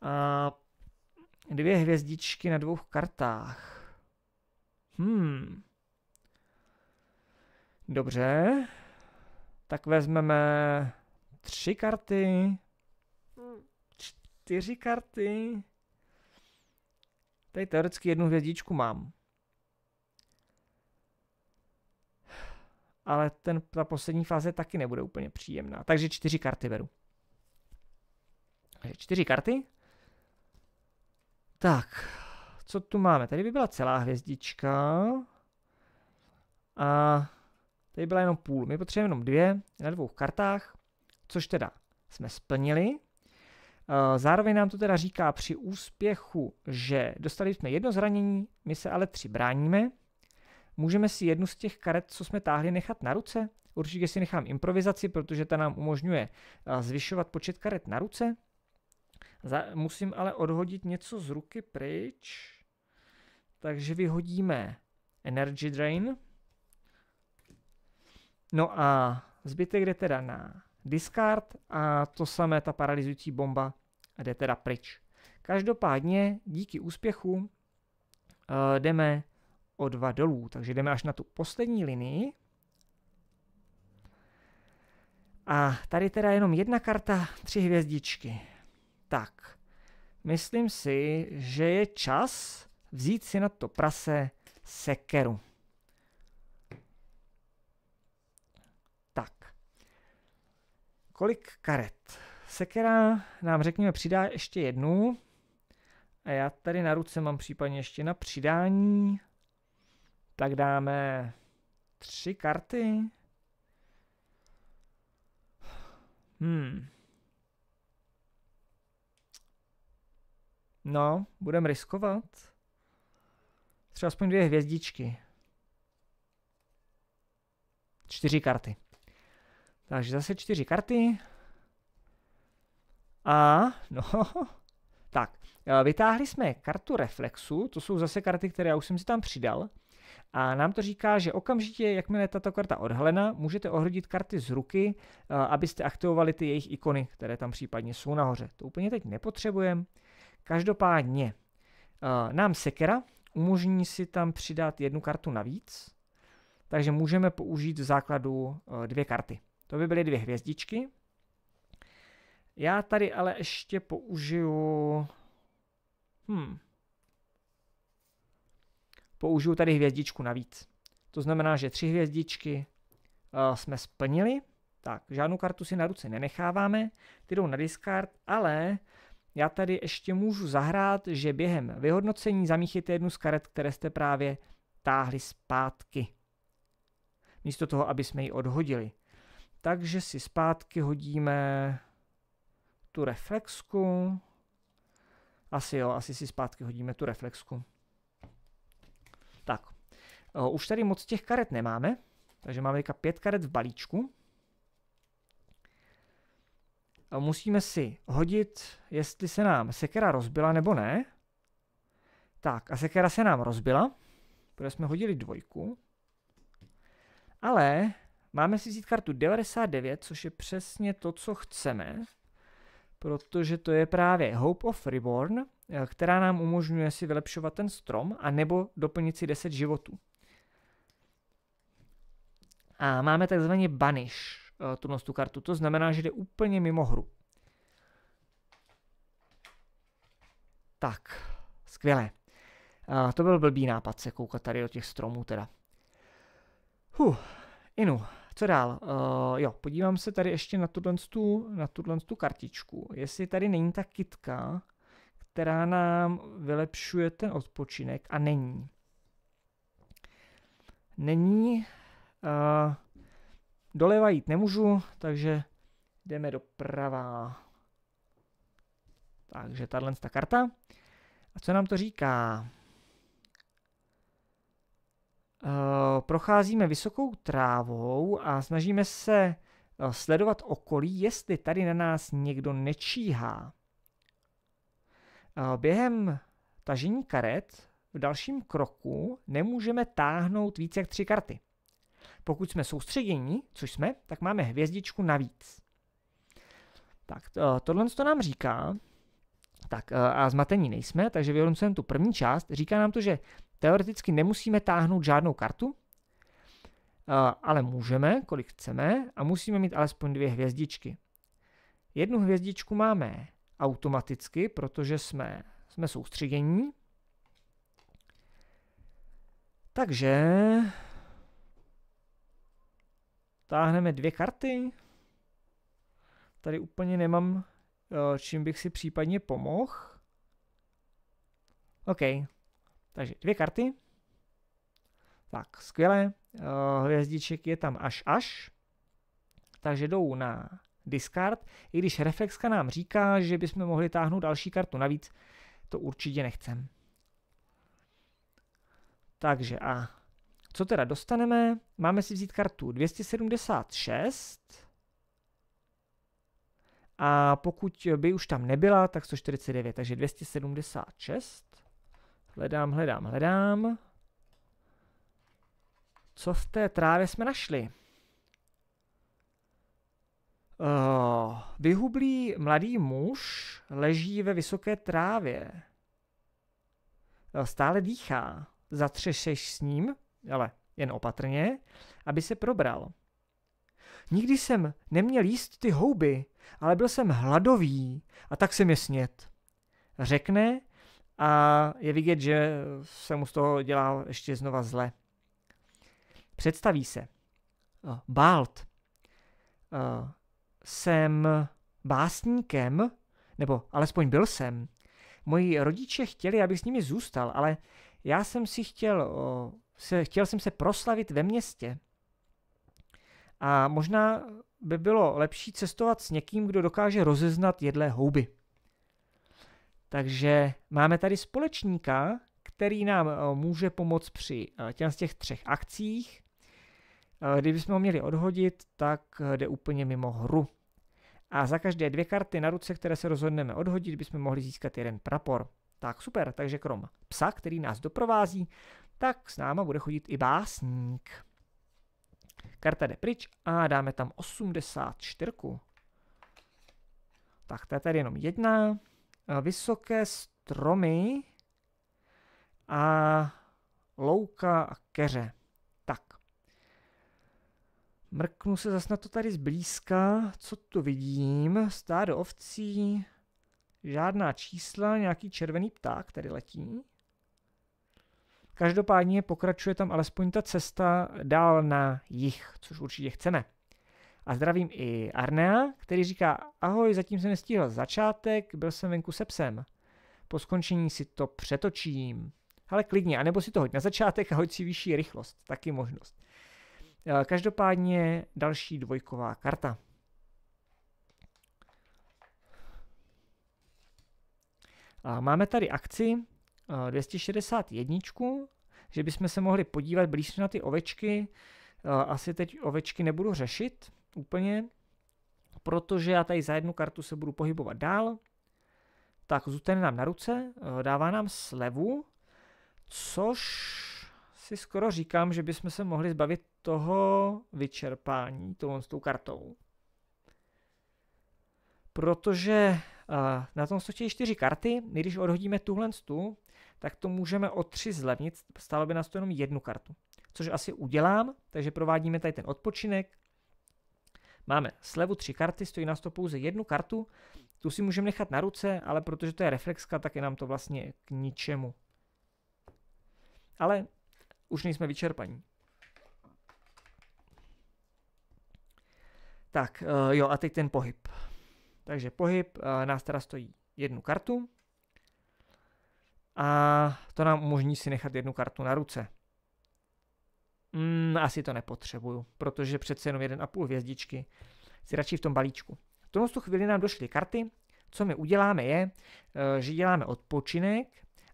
a dvě hvězdičky na dvou kartách. Hmm. Dobře. Tak vezmeme tři karty. Čtyři karty. Tady teoreticky jednu hvězdičku mám. Ale ten, ta poslední fáze taky nebude úplně příjemná. Takže čtyři karty beru. čtyři karty. Tak, co tu máme? Tady by byla celá hvězdička. A tady byla jenom půl. My potřebujeme jenom dvě na dvou kartách, což teda jsme splnili. Eh, zároveň nám to teda říká při úspěchu, že dostali jsme jedno zranění, my se ale tři bráníme. Můžeme si jednu z těch karet, co jsme táhli, nechat na ruce. Určitě si nechám improvizaci, protože ta nám umožňuje eh, zvyšovat počet karet na ruce. Za, musím ale odhodit něco z ruky pryč. Takže vyhodíme Energy Drain. No a zbytek jde teda na discard a to samé ta paralizující bomba jde teda pryč. Každopádně díky úspěchu uh, jdeme o dva dolů, takže jdeme až na tu poslední linii. A tady teda jenom jedna karta, tři hvězdičky tak, myslím si, že je čas vzít si na to prase sekeru. Tak, kolik karet? Sekera nám řekněme přidá ještě jednu. A já tady na ruce mám případně ještě na přidání. Tak dáme tři karty. Hmm. No, budem riskovat. Třeba aspoň dvě hvězdičky. Čtyři karty. Takže zase čtyři karty. A, no, tak, e, vytáhli jsme kartu reflexu, to jsou zase karty, které já už jsem si tam přidal. A nám to říká, že okamžitě, jakmile je tato karta odhalena, můžete ohodit karty z ruky, e, abyste aktivovali ty jejich ikony, které tam případně jsou nahoře. To úplně teď nepotřebujeme. Každopádně eh, nám sekera umožní si tam přidat jednu kartu navíc, takže můžeme použít v základu eh, dvě karty. To by byly dvě hvězdičky. Já tady ale ještě použiju... Hmm. Použiju tady hvězdičku navíc. To znamená, že tři hvězdičky uh, jsme splnili. Tak, žádnou kartu si na ruce nenecháváme, ty jdou na discard, ale já tady ještě můžu zahrát, že během vyhodnocení zamíchejte jednu z karet, které jste právě táhli zpátky. Místo toho, aby jsme ji odhodili. Takže si zpátky hodíme tu reflexku. Asi jo, asi si zpátky hodíme tu reflexku. Tak, už tady moc těch karet nemáme, takže máme teďka pět karet v balíčku musíme si hodit, jestli se nám sekera rozbila nebo ne. Tak a sekera se nám rozbila, protože jsme hodili dvojku. Ale máme si vzít kartu 99, což je přesně to, co chceme, protože to je právě Hope of Reborn, eh, která nám umožňuje si vylepšovat ten strom a nebo doplnit si 10 životů. A máme takzvaně Banish tuhle eh, tu kartu. To znamená, že jde úplně mimo hru. Tak, skvělé. Uh, to byl blbý nápad se koukat tady do těch stromů teda. Huh, inu, co dál? Uh, jo, podívám se tady ještě na tuhle, tu, na tuhle tu kartičku. Jestli tady není ta kitka, která nám vylepšuje ten odpočinek a není. Není. Uh, Doleva jít nemůžu, takže jdeme doprava. Takže tahle ta karta. A co nám to říká? Eh, procházíme vysokou trávou a snažíme se eh, sledovat okolí, jestli tady na nás někdo nečíhá. Eh, během tažení karet v dalším kroku nemůžeme táhnout více jak tři karty. Pokud jsme soustředění, což jsme, tak máme hvězdičku navíc. Tak to, eh, tohle to nám říká, tak eh, a zmatení nejsme, takže vyhodnocujeme tu první část. Říká nám to, že teoreticky nemusíme táhnout žádnou kartu, eh, ale můžeme, kolik chceme, a musíme mít alespoň dvě hvězdičky. Jednu hvězdičku máme automaticky, protože jsme, jsme soustředění. Takže Táhneme dvě karty. Tady úplně nemám, eh, čím bych si případně pomohl. OK, takže dvě karty. Tak, skvělé. Eh, hvězdiček je tam až až. Takže jdou na discard, i když reflexka nám říká, že bychom mohli táhnout další kartu navíc, to určitě nechcem. Takže a co teda dostaneme? Máme si vzít kartu 276. A pokud by už tam nebyla, tak 149, takže 276. Hledám, hledám, hledám. Co v té trávě jsme našli? Uh, vyhublý mladý muž leží ve vysoké trávě. Eh, stále dýchá. Zatřešeš s ním? ale jen opatrně, aby se probral. Nikdy jsem neměl jíst ty houby, ale byl jsem hladový a tak jsem je snět. Řekne a je vidět, že se mu z toho dělá ještě znova zle. Představí se. Eh, Bált. Eh, jsem básníkem, nebo alespoň byl jsem. Moji rodiče chtěli, abych s nimi zůstal, ale já jsem si chtěl eh, se, chtěl jsem se proslavit ve městě. A možná by bylo lepší cestovat s někým, kdo dokáže rozeznat jedlé houby. Takže máme tady společníka, který nám eh, může pomoct při eh, těch z těch třech akcích. Eh, kdybychom ho měli odhodit, tak jde úplně mimo hru. A za každé dvě karty na ruce, které se rozhodneme odhodit, bychom mohli získat jeden prapor. Tak super, takže krom psa, který nás doprovází, tak s náma bude chodit i básník. Karta jde pryč a dáme tam 84. Tak to je tady jenom jedna. Eh, vysoké stromy a louka a keře. Tak. Mrknu se zase na to tady zblízka, co tu vidím. Stádo ovcí, žádná čísla, nějaký červený pták, který letí. Každopádně pokračuje tam alespoň ta cesta dál na jich, což určitě chceme. A zdravím i Arnea, který říká, ahoj, zatím jsem nestihl začátek, byl jsem venku se psem. Po skončení si to přetočím. Ale klidně, anebo si to hoď na začátek a hoď si vyšší rychlost, taky možnost. Každopádně další dvojková karta. A máme tady akci 261, eh, že bychom se mohli podívat blíž na ty ovečky. Eh, asi teď ovečky nebudu řešit úplně, protože já tady za jednu kartu se budu pohybovat dál. Tak zůstane nám na ruce, eh, dává nám slevu, což si skoro říkám, že bychom se mohli zbavit toho vyčerpání tou, s tou kartou. Protože na tom stojí čtyři karty, my když odhodíme tuhle tu, tak to můžeme o tři zlevnit, stálo by nás to jenom jednu kartu. Což asi udělám, takže provádíme tady ten odpočinek. Máme slevu tři karty, stojí nás to pouze jednu kartu, tu si můžeme nechat na ruce, ale protože to je reflexka, tak je nám to vlastně k ničemu. Ale už nejsme vyčerpaní. Tak, eh, jo, a teď ten pohyb. Takže pohyb eh, nás teda stojí jednu kartu a to nám umožní si nechat jednu kartu na ruce. Mm, asi to nepotřebuju, protože přece jenom půl hvězdičky si radši v tom balíčku. V tomto chvíli nám došly karty. Co my uděláme je, eh, že děláme odpočinek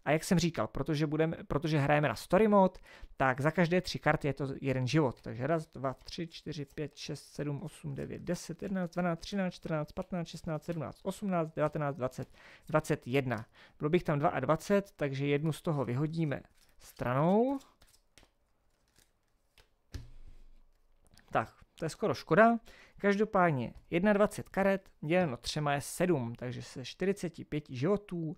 a jak jsem říkal, protože, budeme, protože hrajeme na story mode, tak za každé tři karty je to jeden život. Takže raz, dva, tři, čtyři, pět, šest, sedm, osm, devět, deset, jedenáct, dvanáct, třináct, čtrnáct, patnáct, šestnáct, sedmnáct, osmnáct, devatenáct, dvacet, dvacet jedna. Bylo bych tam dva a dvacet, takže jednu z toho vyhodíme stranou. Tak, to je skoro škoda. Každopádně 21 karet děleno třema je 7, takže se 45 životů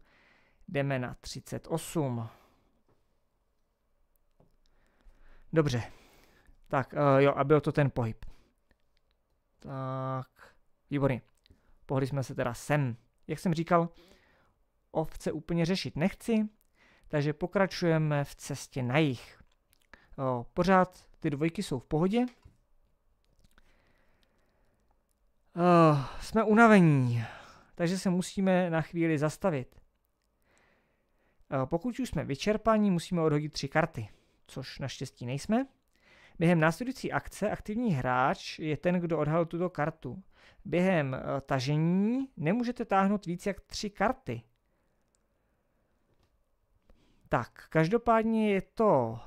Jdeme na 38. Dobře. Tak, uh, jo, a byl to ten pohyb. Tak, výborně. Pohli jsme se teda sem. Jak jsem říkal, ovce úplně řešit nechci, takže pokračujeme v cestě na jich. O, eh, pořád ty dvojky jsou v pohodě. O, eh, jsme unavení, takže se musíme na chvíli zastavit. Eh, pokud už jsme vyčerpaní, musíme odhodit tři karty, což naštěstí nejsme. Během následující akce aktivní hráč je ten, kdo odhalil tuto kartu. Během eh, tažení nemůžete táhnout víc jak tři karty. Tak, každopádně je to uh,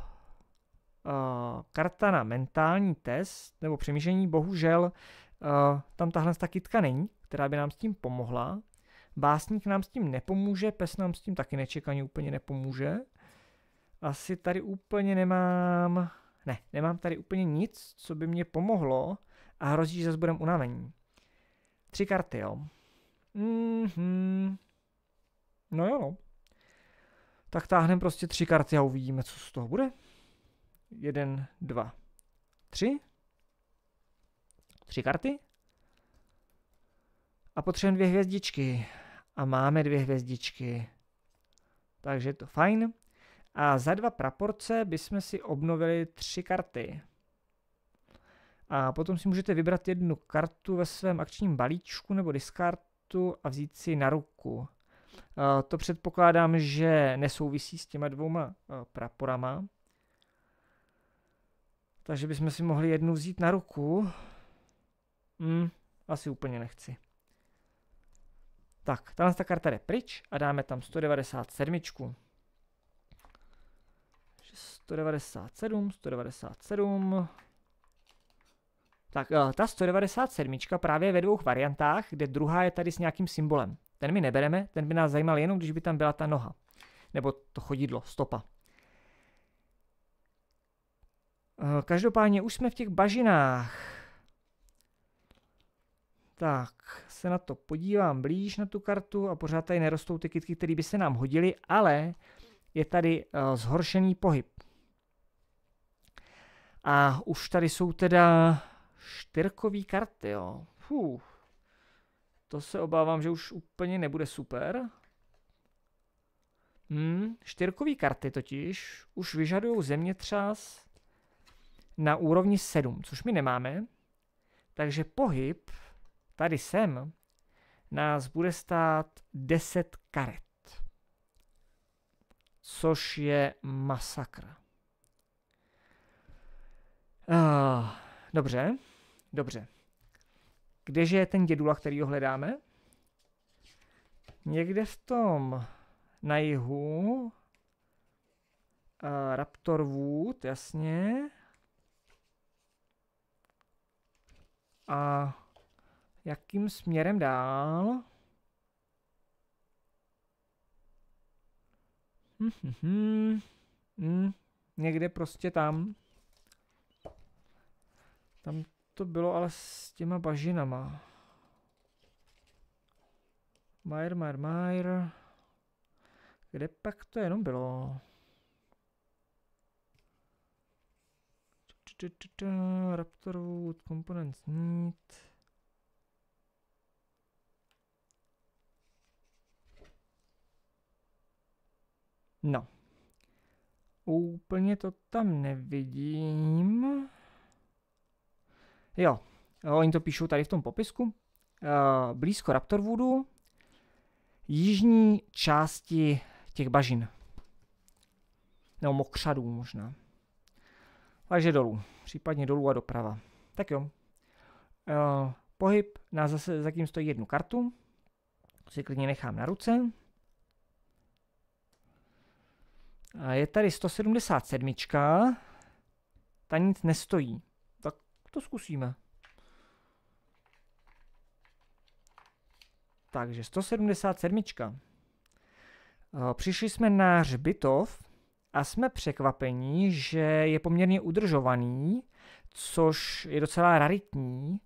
karta na mentální test nebo přemýšlení. Bohužel uh, tam tahle ta kytka není, která by nám s tím pomohla. Básník nám s tím nepomůže, pes nám s tím taky nečekaně úplně nepomůže. Asi tady úplně nemám... Ne, nemám tady úplně nic, co by mě pomohlo a hrozí, že zase budem unavení. Tři karty, jo. Mm-hmm. No jo, no. Tak táhnem prostě tři karty a uvidíme, co z toho bude. Jeden, dva, tři. Tři karty. A potřebujeme dvě hvězdičky a máme dvě hvězdičky. Takže je to fajn. A za dva praporce bychom si obnovili tři karty. A potom si můžete vybrat jednu kartu ve svém akčním balíčku nebo diskartu a vzít si na ruku. To předpokládám, že nesouvisí s těma dvouma praporama. Takže bychom si mohli jednu vzít na ruku. Hmm, asi úplně nechci. Tak, tahle ta karta jde pryč a dáme tam 197. 197, 197. Tak eh, ta 197 právě ve dvou variantách, kde druhá je tady s nějakým symbolem. Ten my nebereme, ten by nás zajímal jenom, když by tam byla ta noha. Nebo to chodidlo, stopa. Eh, každopádně už jsme v těch bažinách. Tak, se na to podívám blíž na tu kartu a pořád tady nerostou ty kytky, které by se nám hodily, ale je tady uh, zhoršený pohyb. A už tady jsou teda štyrkový karty, jo. Fuh. To se obávám, že už úplně nebude super. Hmm, štyrkový karty totiž už vyžadují zemětřas na úrovni 7, což my nemáme. Takže pohyb tady sem, nás bude stát 10 karet. Což je masakr. Uh, ah, dobře, dobře. Kdeže je ten dědula, který ho hledáme? Někde v tom na jihu. Uh, Raptor Wood, jasně. A Jakým směrem dál? Hm, hm, hm. Hm, někde prostě tam. Tam to bylo ale s těma bažinama. Majer, Majer, Majer. Kde pak to jenom bylo? Raptor Wood Components Need. No. Úplně to tam nevidím. Jo, oni to píšou tady v tom popisku. Uh, blízko Raptorwoodu, jižní části těch bažin. Nebo mokřadů možná. Takže dolů, případně dolů a doprava. Tak jo. Uh, pohyb nás zase zatím stojí jednu kartu. Si klidně nechám na ruce. A je tady 177. Ta nic nestojí. Tak to zkusíme. Takže 177. Eh, přišli jsme na hřbitov a jsme překvapení, že je poměrně udržovaný, což je docela raritní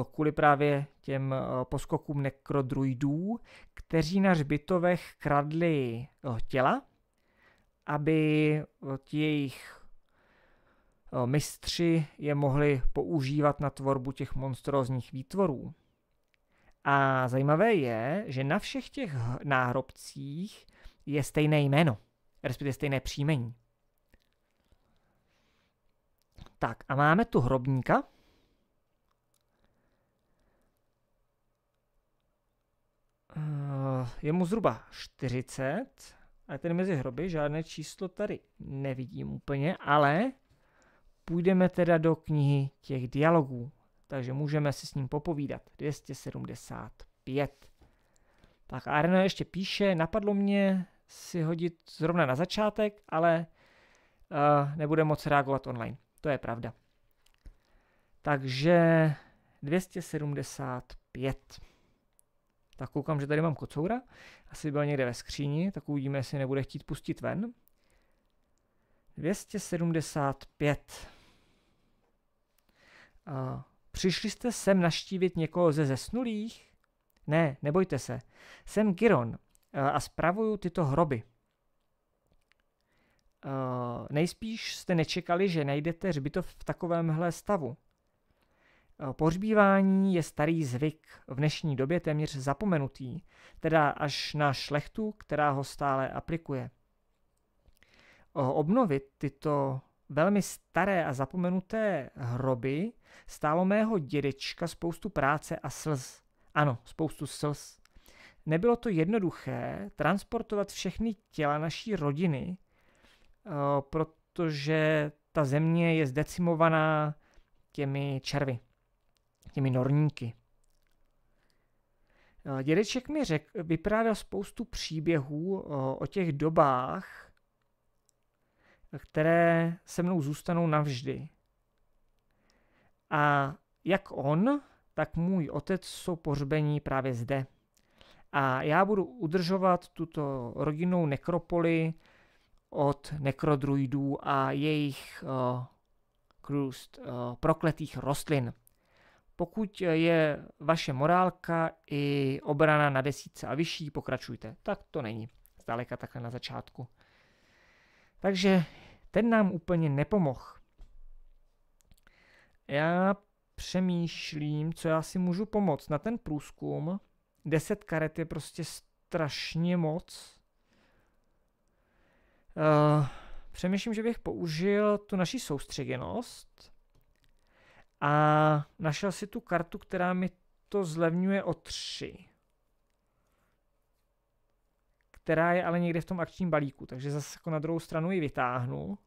eh, kvůli právě těm eh, poskokům nekrodruidů, kteří na hřbitovech kradli těla aby eh, ti jejich eh, mistři je mohli používat na tvorbu těch monstrózních výtvorů. A zajímavé je, že na všech těch náhrobcích je stejné jméno, respektive stejné příjmení. Tak a máme tu hrobníka. Eh, je mu zhruba 40. A tedy mezi hroby žádné číslo tady nevidím úplně, ale půjdeme teda do knihy těch dialogů. Takže můžeme si s ním popovídat. 275. Tak Arno ještě píše, napadlo mě si hodit zrovna na začátek, ale uh, nebude moc reagovat online. To je pravda. Takže 275. Tak koukám, že tady mám kocoura, asi byl někde ve skříni, tak uvidíme, jestli nebude chtít pustit ven. 275. A přišli jste sem naštívit někoho ze zesnulých? Ne, nebojte se. Jsem Giron eh, a spravuju tyto hroby. Uh, nejspíš jste nečekali, že najdete hřbitov v takovémhle stavu. Eh, pohřbívání je starý zvyk, v dnešní době téměř zapomenutý, teda až na šlechtu, která ho stále aplikuje. Eh, obnovit tyto velmi staré a zapomenuté hroby stálo mého dědečka spoustu práce a slz. Ano, spoustu slz. Nebylo to jednoduché transportovat všechny těla naší rodiny, eh, protože ta země je zdecimovaná těmi červy těmi norníky. Eh, dědeček mi řek, vyprávěl spoustu příběhů eh, o těch dobách, které se mnou zůstanou navždy. A jak on, tak můj otec jsou pohřbení právě zde. A já budu udržovat tuto rodinnou nekropoli od nekrodruidů a jejich uh, krůst, uh, prokletých rostlin. Pokud je vaše morálka i obrana na desítce a vyšší, pokračujte. Tak to není zdaleka takhle na začátku. Takže ten nám úplně nepomohl. Já přemýšlím, co já si můžu pomoct. Na ten průzkum 10 karet je prostě strašně moc. Uh, přemýšlím, že bych použil tu naši soustředěnost a našel si tu kartu, která mi to zlevňuje o 3. Která je ale někde v tom akčním balíku, takže zase jako na druhou stranu ji vytáhnu.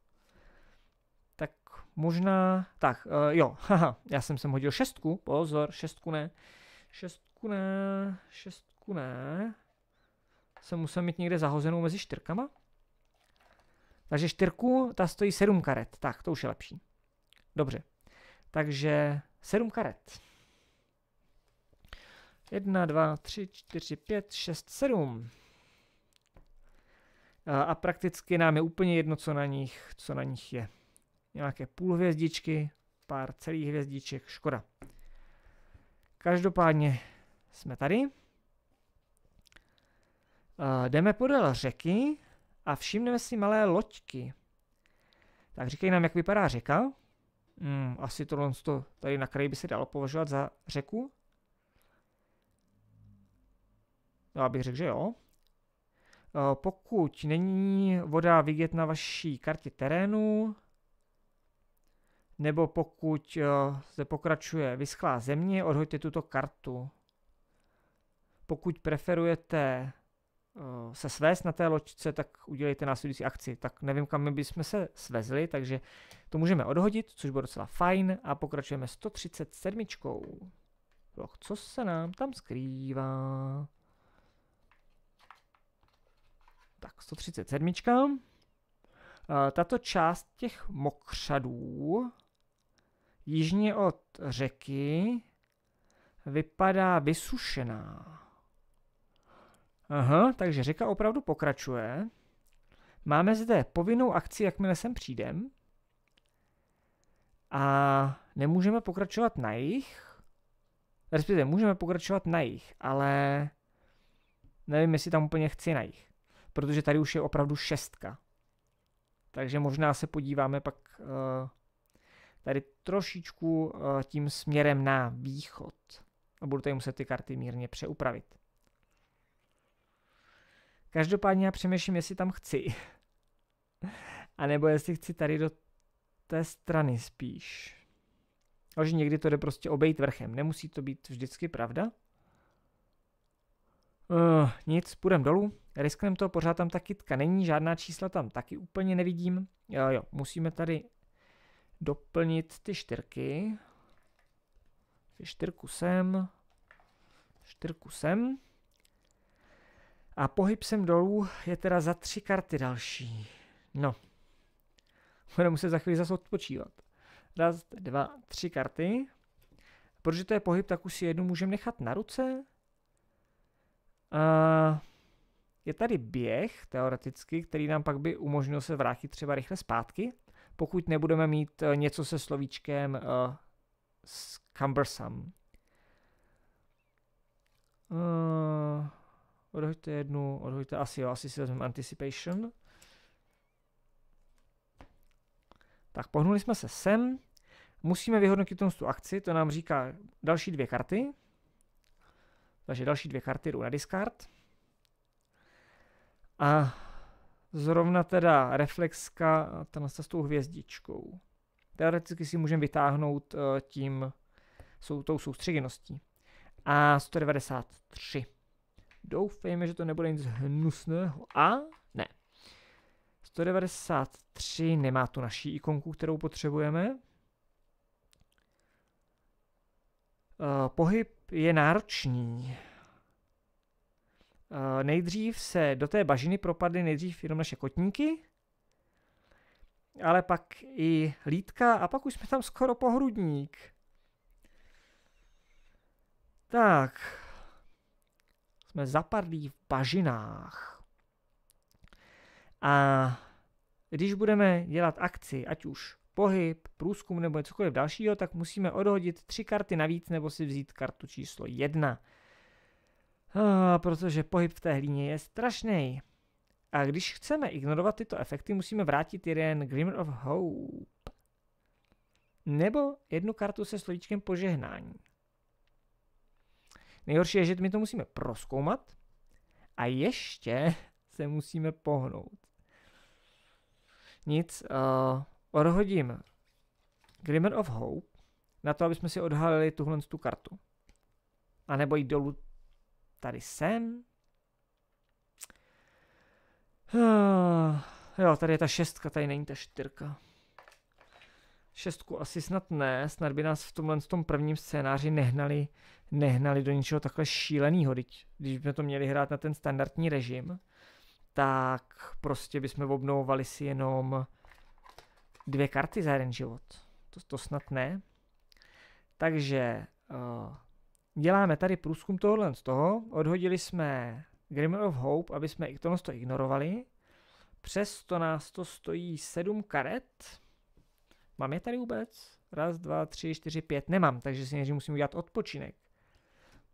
Tak možná, tak uh, jo, haha, já jsem sem hodil šestku, pozor, šestku ne, šestku ne, šestku ne, jsem musel mít někde zahozenou mezi čtyřkama. Takže čtyřku, ta stojí sedm karet, tak to už je lepší. Dobře, takže sedm karet. Jedna, dva, tři, čtyři, pět, šest, sedm. A prakticky nám je úplně jedno, co na nich, co na nich je. Nějaké půl hvězdičky, pár celých hvězdiček, škoda. Každopádně jsme tady. Uh, jdeme podél řeky a všimneme si malé loďky. Tak říkej nám, jak vypadá řeka. Hmm, asi tohle to tady na kraji by se dalo považovat za řeku? Já bych řekl, že jo. Eh, pokud není voda vidět na vaší kartě terénu, nebo pokud se eh, pokračuje vyschlá země, odhoďte tuto kartu. Pokud preferujete Eh, se svést na té loďce, tak udělejte následující akci. Tak nevím, kam my bychom se svezli, takže to můžeme odhodit, což bylo docela fajn a pokračujeme 137. Loh, co se nám tam skrývá? Tak 137. Eh, tato část těch mokřadů jižně od řeky vypadá vysušená. Aha, takže řeka opravdu pokračuje. Máme zde povinnou akci, jakmile sem přijdem. A nemůžeme pokračovat na jich. Respektive můžeme pokračovat na jich, ale nevím, jestli tam úplně chci na jich. Protože tady už je opravdu šestka. Takže možná se podíváme pak eh, tady trošičku eh, tím směrem na východ. A budu tady muset ty karty mírně přeupravit. Každopádně já přemýšlím, jestli tam chci. A nebo jestli chci tady do té strany spíš. A že někdy to jde prostě obejít vrchem. Nemusí to být vždycky pravda. Uh, nic, půjdem dolů. Risknem to, pořád tam ta kytka není, žádná čísla tam taky úplně nevidím. Jo, jo, musíme tady doplnit ty čtyřky. Čtyřku sem. Čtyřku sem. A pohyb sem dolů je teda za tři karty další. No. Budeme muset za chvíli zase odpočívat. Raz, dva, tři karty. Protože to je pohyb, tak už si jednu můžeme nechat na ruce. A je tady běh, teoreticky, který nám pak by umožnil se vrátit třeba rychle zpátky, pokud nebudeme mít eh, něco se slovíčkem uh, cumbersome. Uh, Odhoďte jednu, odhoďte asi jo, asi si vezmeme Anticipation. Tak pohnuli jsme se sem. Musíme vyhodnotit tu akci, to nám říká další dvě karty. Takže další dvě karty jdou na discard. A zrovna teda reflexka tam s tou hvězdičkou. Teoreticky si můžeme vytáhnout eh, tím, tou soustředěností. A 193. Doufejme, že to nebude nic hnusného. A ne. 193 nemá tu naší ikonku, kterou potřebujeme. Uh, pohyb je náročný. Uh, nejdřív se do té bažiny propadly nejdřív jenom naše kotníky, ale pak i lítka a pak už jsme tam skoro pohrudník. Tak, jsme zapadlí v bažinách. A když budeme dělat akci, ať už pohyb, průzkum nebo cokoliv dalšího, tak musíme odhodit tři karty navíc nebo si vzít kartu číslo jedna. A, protože pohyb v té hlíně je strašný. A když chceme ignorovat tyto efekty, musíme vrátit jeden Glimmer of Hope. Nebo jednu kartu se slovíčkem požehnání. Nejhorší je, že my to musíme proskoumat a ještě se musíme pohnout. Nic, uh, odhodím Glimmer of Hope na to, aby jsme si odhalili tuhle tu kartu. A nebo jít dolů tady sem. Uh, jo, tady je ta šestka, tady není ta čtyřka. Šestku asi snad ne, snad by nás v tomhle tom prvním scénáři nehnali nehnali do něčeho takhle šíleného. Když bychom to měli hrát na ten standardní režim, tak prostě bychom obnovovali si jenom dvě karty za jeden život. To, to snad ne. Takže uh, děláme tady průzkum tohohle z toho. Odhodili jsme Grimmer of Hope, aby jsme tohle to ignorovali. Přesto nás to stojí sedm karet. Mám je tady vůbec? Raz, dva, tři, čtyři, pět. Nemám, takže si nejdřív musím udělat odpočinek.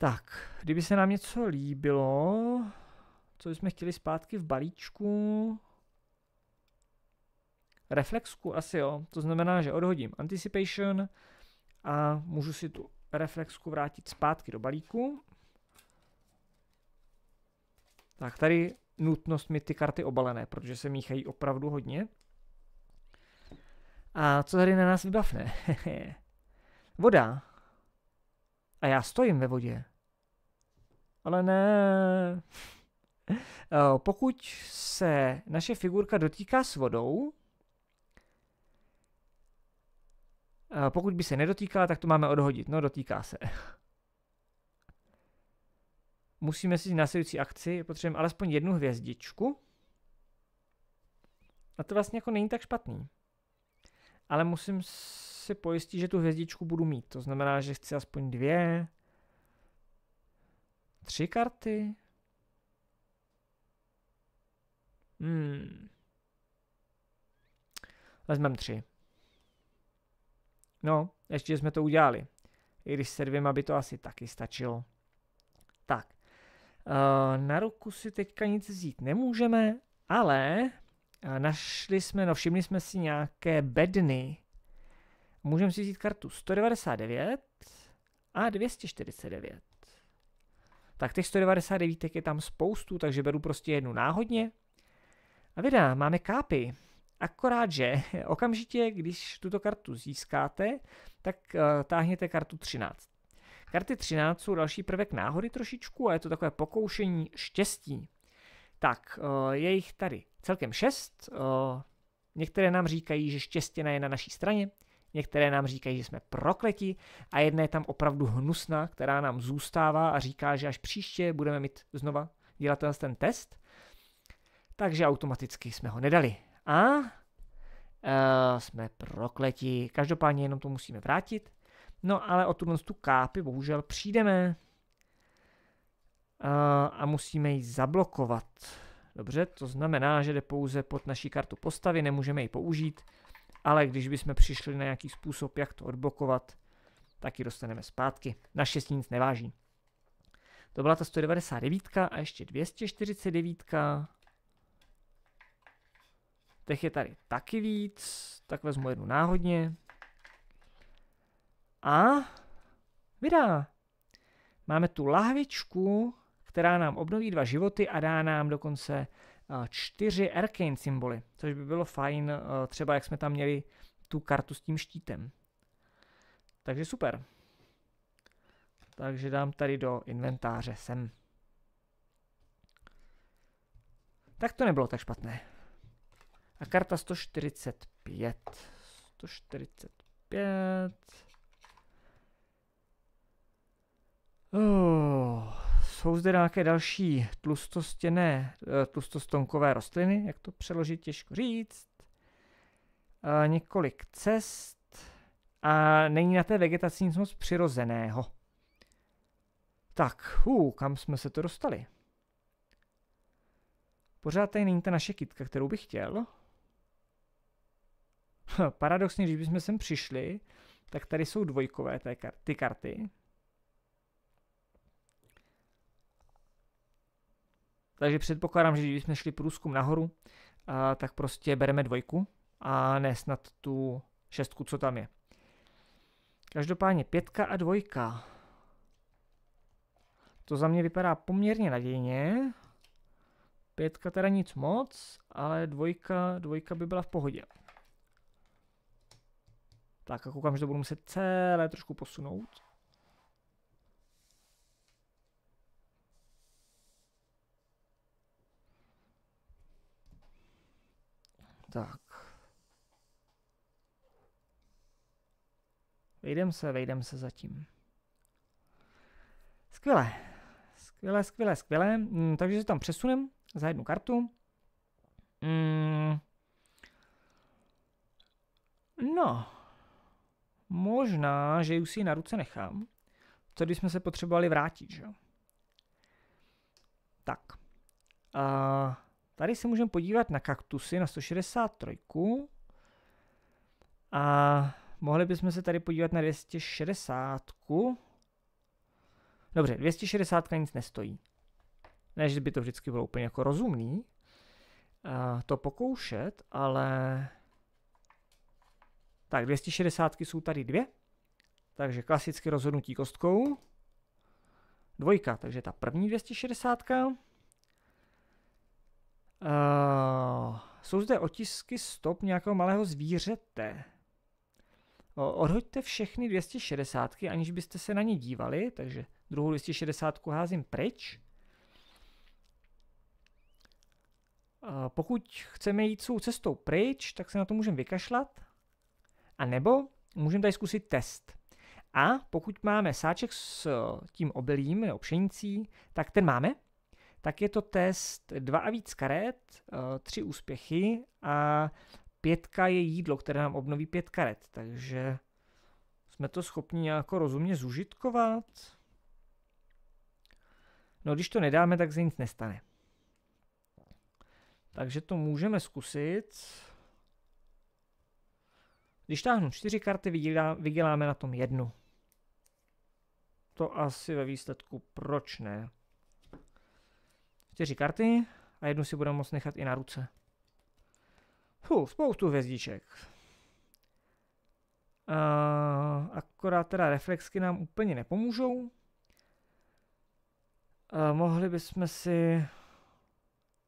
Tak, kdyby se nám něco líbilo, co bychom chtěli zpátky v balíčku, reflexku asi jo, to znamená, že odhodím anticipation a můžu si tu reflexku vrátit zpátky do balíku. Tak tady nutnost mít ty karty obalené, protože se míchají opravdu hodně. A co tady na nás vybavne? Voda. A já stojím ve vodě. Ale ne. Eh, pokud se naše figurka dotýká s vodou, eh, pokud by se nedotýkala, tak to máme odhodit. No, dotýká se. Musíme si následující akci, potřebujeme alespoň jednu hvězdičku. A to vlastně jako není tak špatný. Ale musím se pojistí, že tu hvězdičku budu mít. To znamená, že chci aspoň dvě, tři karty. Hmm. Vezmeme tři. No, ještě jsme to udělali. I když se dvěma by to asi taky stačilo. Tak. Eh, na ruku si teďka nic vzít nemůžeme, ale eh, našli jsme, no všimli jsme si nějaké bedny, Můžeme si vzít kartu 199 a 249. Tak těch 199 je tam spoustu, takže beru prostě jednu náhodně. A vydá, máme kápy. Akorát, že okamžitě, když tuto kartu získáte, tak uh, táhněte kartu 13. Karty 13 jsou další prvek náhody trošičku a je to takové pokoušení štěstí. Tak, uh, je jich tady celkem 6. Uh, eh, některé nám říkají, že štěstěna je na naší straně, Některé nám říkají, že jsme prokleti a jedna je tam opravdu hnusná, která nám zůstává a říká, že až příště budeme mít znova dělat ten test. Takže automaticky jsme ho nedali. A e, jsme prokleti. Každopádně jenom to musíme vrátit. No ale o tuhle tu kápy bohužel přijdeme e, a musíme ji zablokovat. Dobře, to znamená, že jde pouze pod naší kartu postavy, nemůžeme ji použít ale když bychom přišli na nějaký způsob, jak to odblokovat, tak ji dostaneme zpátky. Naštěstí nic neváží. To byla ta 199 a ještě 249. Tech je tady taky víc, tak vezmu jednu náhodně. A vydá. Máme tu lahvičku, která nám obnoví dva životy a dá nám dokonce Eh, čtyři arcane symboly, což by bylo fajn, eh, třeba jak jsme tam měli tu kartu s tím štítem. Takže super. Takže dám tady do inventáře sem. Tak to nebylo tak špatné. A karta 145. 145. Oh. Jsou zde nějaké další tlustostěné, eh, tlustostonkové rostliny, jak to přeložit, těžko říct. E, několik cest a není na té vegetaci nic moc přirozeného. Tak, hů, kam jsme se to dostali? Pořád tady není ta naše kytka, kterou bych chtěl. Hm, paradoxně, když bychom sem přišli, tak tady jsou dvojkové té kar- ty karty. Takže předpokládám, že když jsme šli průzkum nahoru, a, tak prostě bereme dvojku a ne snad tu šestku, co tam je. Každopádně pětka a dvojka. To za mě vypadá poměrně nadějně. Pětka teda nic moc, ale dvojka, dvojka by byla v pohodě. Tak a koukám, že to budu muset celé trošku posunout. Tak. Vejdem se, vejdem se zatím. Skvěle. Skvěle, skvěle, skvěle. Hmm, takže se tam přesunem za jednu kartu. Hmm. No. Možná, že ji si na ruce nechám. Co když jsme se potřebovali vrátit, že? Tak. Uh, Tady se můžeme podívat na kaktusy na 163 a mohli bychom se tady podívat na 260. Dobře, 260 nic nestojí. Ne, že by to vždycky bylo úplně jako rozumný to pokoušet, ale... Tak, 260 jsou tady dvě, takže klasicky rozhodnutí kostkou. Dvojka, takže ta první 260. Eh, jsou zde otisky stop nějakého malého zvířete. Odhoďte všechny 260, aniž byste se na ně dívali, takže druhou 260 házím pryč. Eh, pokud chceme jít svou cestou pryč, tak se na to můžeme vykašlat. A nebo můžeme tady zkusit test. A pokud máme sáček s tím obilím nebo pšenicí, tak ten máme tak je to test dva a víc karet, eh, tři úspěchy a pětka je jídlo, které nám obnoví pět karet, takže jsme to schopni nějak rozumně zužitkovat. No když to nedáme, tak se nic nestane. Takže to můžeme zkusit. Když táhnu čtyři karty, vyděláme na tom jednu. To asi ve výsledku proč ne čtyři karty a jednu si budeme moct nechat i na ruce. Fuh, spoustu hvězdiček. Uh, akorát teda reflexky nám úplně nepomůžou. Uh, mohli bychom si...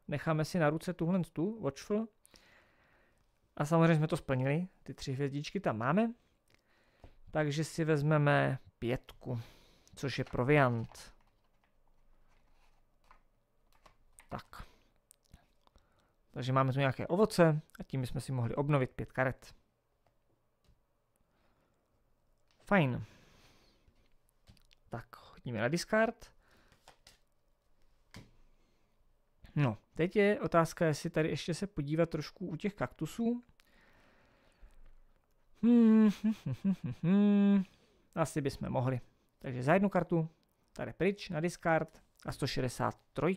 Necháme si na ruce tuhle tu, Watchful. A samozřejmě jsme to splnili, ty tři hvězdičky tam máme. Takže si vezmeme pětku, což je proviant. Tak. Takže máme tu nějaké ovoce a tím bychom si mohli obnovit pět karet. Fajn. Tak, hodíme na discard. No, teď je otázka, jestli tady ještě se podívat trošku u těch kaktusů. Hmm, hm, hm, hm, Asi bychom mohli. Takže za jednu kartu, tady pryč, na discard a 163.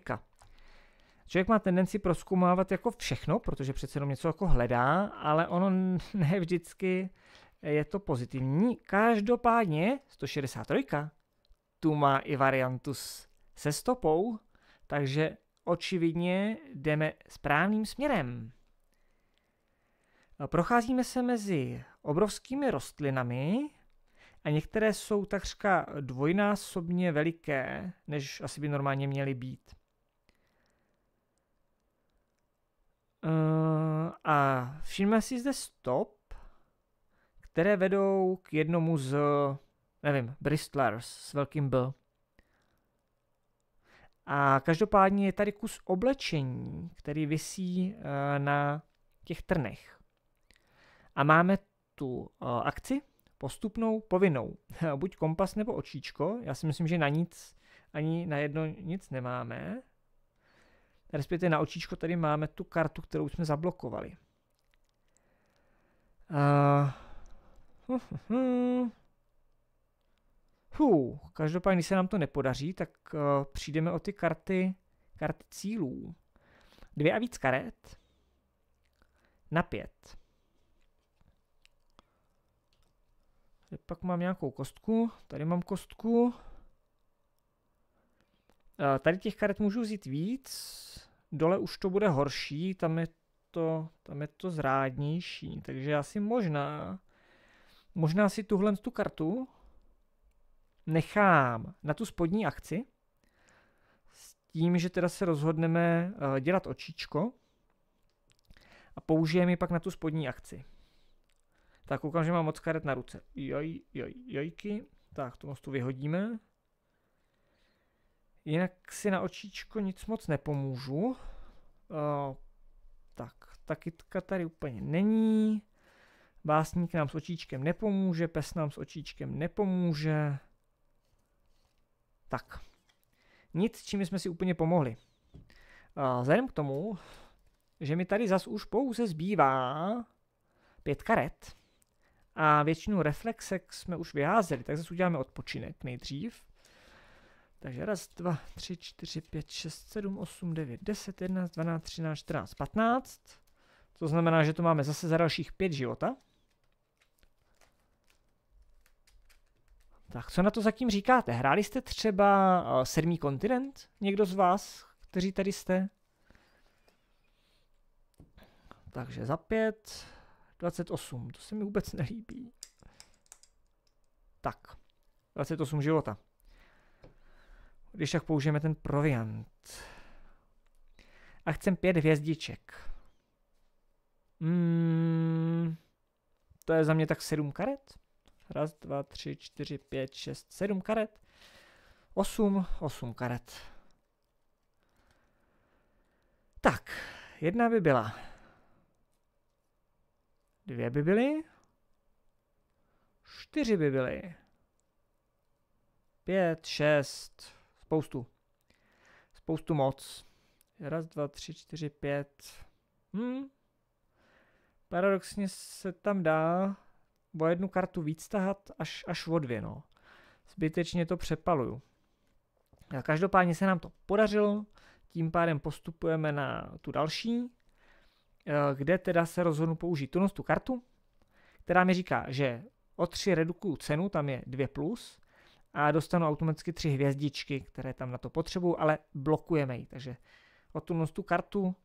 Člověk má tendenci proskumávat jako všechno, protože přece jenom něco jako hledá, ale ono ne vždycky je to pozitivní. Každopádně 163 tu má i variantu se stopou, takže očividně jdeme správným směrem. Procházíme se mezi obrovskými rostlinami a některé jsou takřka dvojnásobně veliké, než asi by normálně měly být. Eh, a všimneme si zde stop, které vedou k jednomu z, nevím, Bristlers s velkým B. A každopádně je tady kus oblečení, který visí uh, na těch trnech. A máme tu uh, akci postupnou, povinnou. Buď kompas nebo očíčko. Já si myslím, že na nic, ani na jedno nic nemáme respektive na očíčko tady máme tu kartu, kterou jsme zablokovali. Uh, Uh, uh, uh. Hů, každopádně, když se nám to nepodaří, tak uh, přijdeme o ty karty, karty cílů. Dvě a víc karet na pět. Tady pak mám nějakou kostku, tady mám kostku. Uh, tady těch karet můžu vzít víc, dole už to bude horší, tam je to, tam je to zrádnější, takže asi možná, možná si tuhle tu kartu nechám na tu spodní akci, s tím, že teda se rozhodneme eh, dělat očičko a použijeme ji pak na tu spodní akci. Tak koukám, že mám moc karet na ruce. Joj, joj, jojky. Tak, to tu vyhodíme. Jinak si na očíčko nic moc nepomůžu. Uh, tak, ta kytka tady úplně není. Básník nám s očíčkem nepomůže, pes nám s očíčkem nepomůže. Tak. Nic, čím jsme si úplně pomohli. Uh, vzhledem k tomu, že mi tady zas už pouze zbývá pět karet a většinu reflexek jsme už vyházeli, tak zase uděláme odpočinek nejdřív. Takže raz, dva, tři, čtyři, pět, šest, sedm, osm, devět, deset, jedenáct, dvanáct, třináct, čtrnáct, patnáct. To znamená, že to máme zase za dalších pět života. Tak co na to zatím říkáte? Hráli jste třeba uh, sedmý kontinent? Někdo z vás, kteří tady jste? Takže za pět, 28, to se mi vůbec nelíbí. Tak, 28 života. Když tak použijeme ten proviant. A chcem pět hvězdiček. Hmm, to je za mě tak sedm karet. Raz, dva, tři, čtyři, pět, šest, sedm karet. Osm, osm karet. Tak, jedna by byla. Dvě by byly. Čtyři by byly. Pět, šest, Spoustu. Spoustu moc. Raz, dva, tři, čtyři, pět. Hmm. Paradoxně se tam dá o jednu kartu víc tahat až, až o dvě, no. Zbytečně to přepaluju. A každopádně se nám to podařilo, tím pádem postupujeme na tu další, eh, kde teda se rozhodnu použít tu, tu kartu, která mi říká, že o tři redukuju cenu, tam je 2+, plus, a dostanu automaticky tři hvězdičky, které tam na to potřebuju, ale blokujeme ji. Takže odtudnu tu kartu,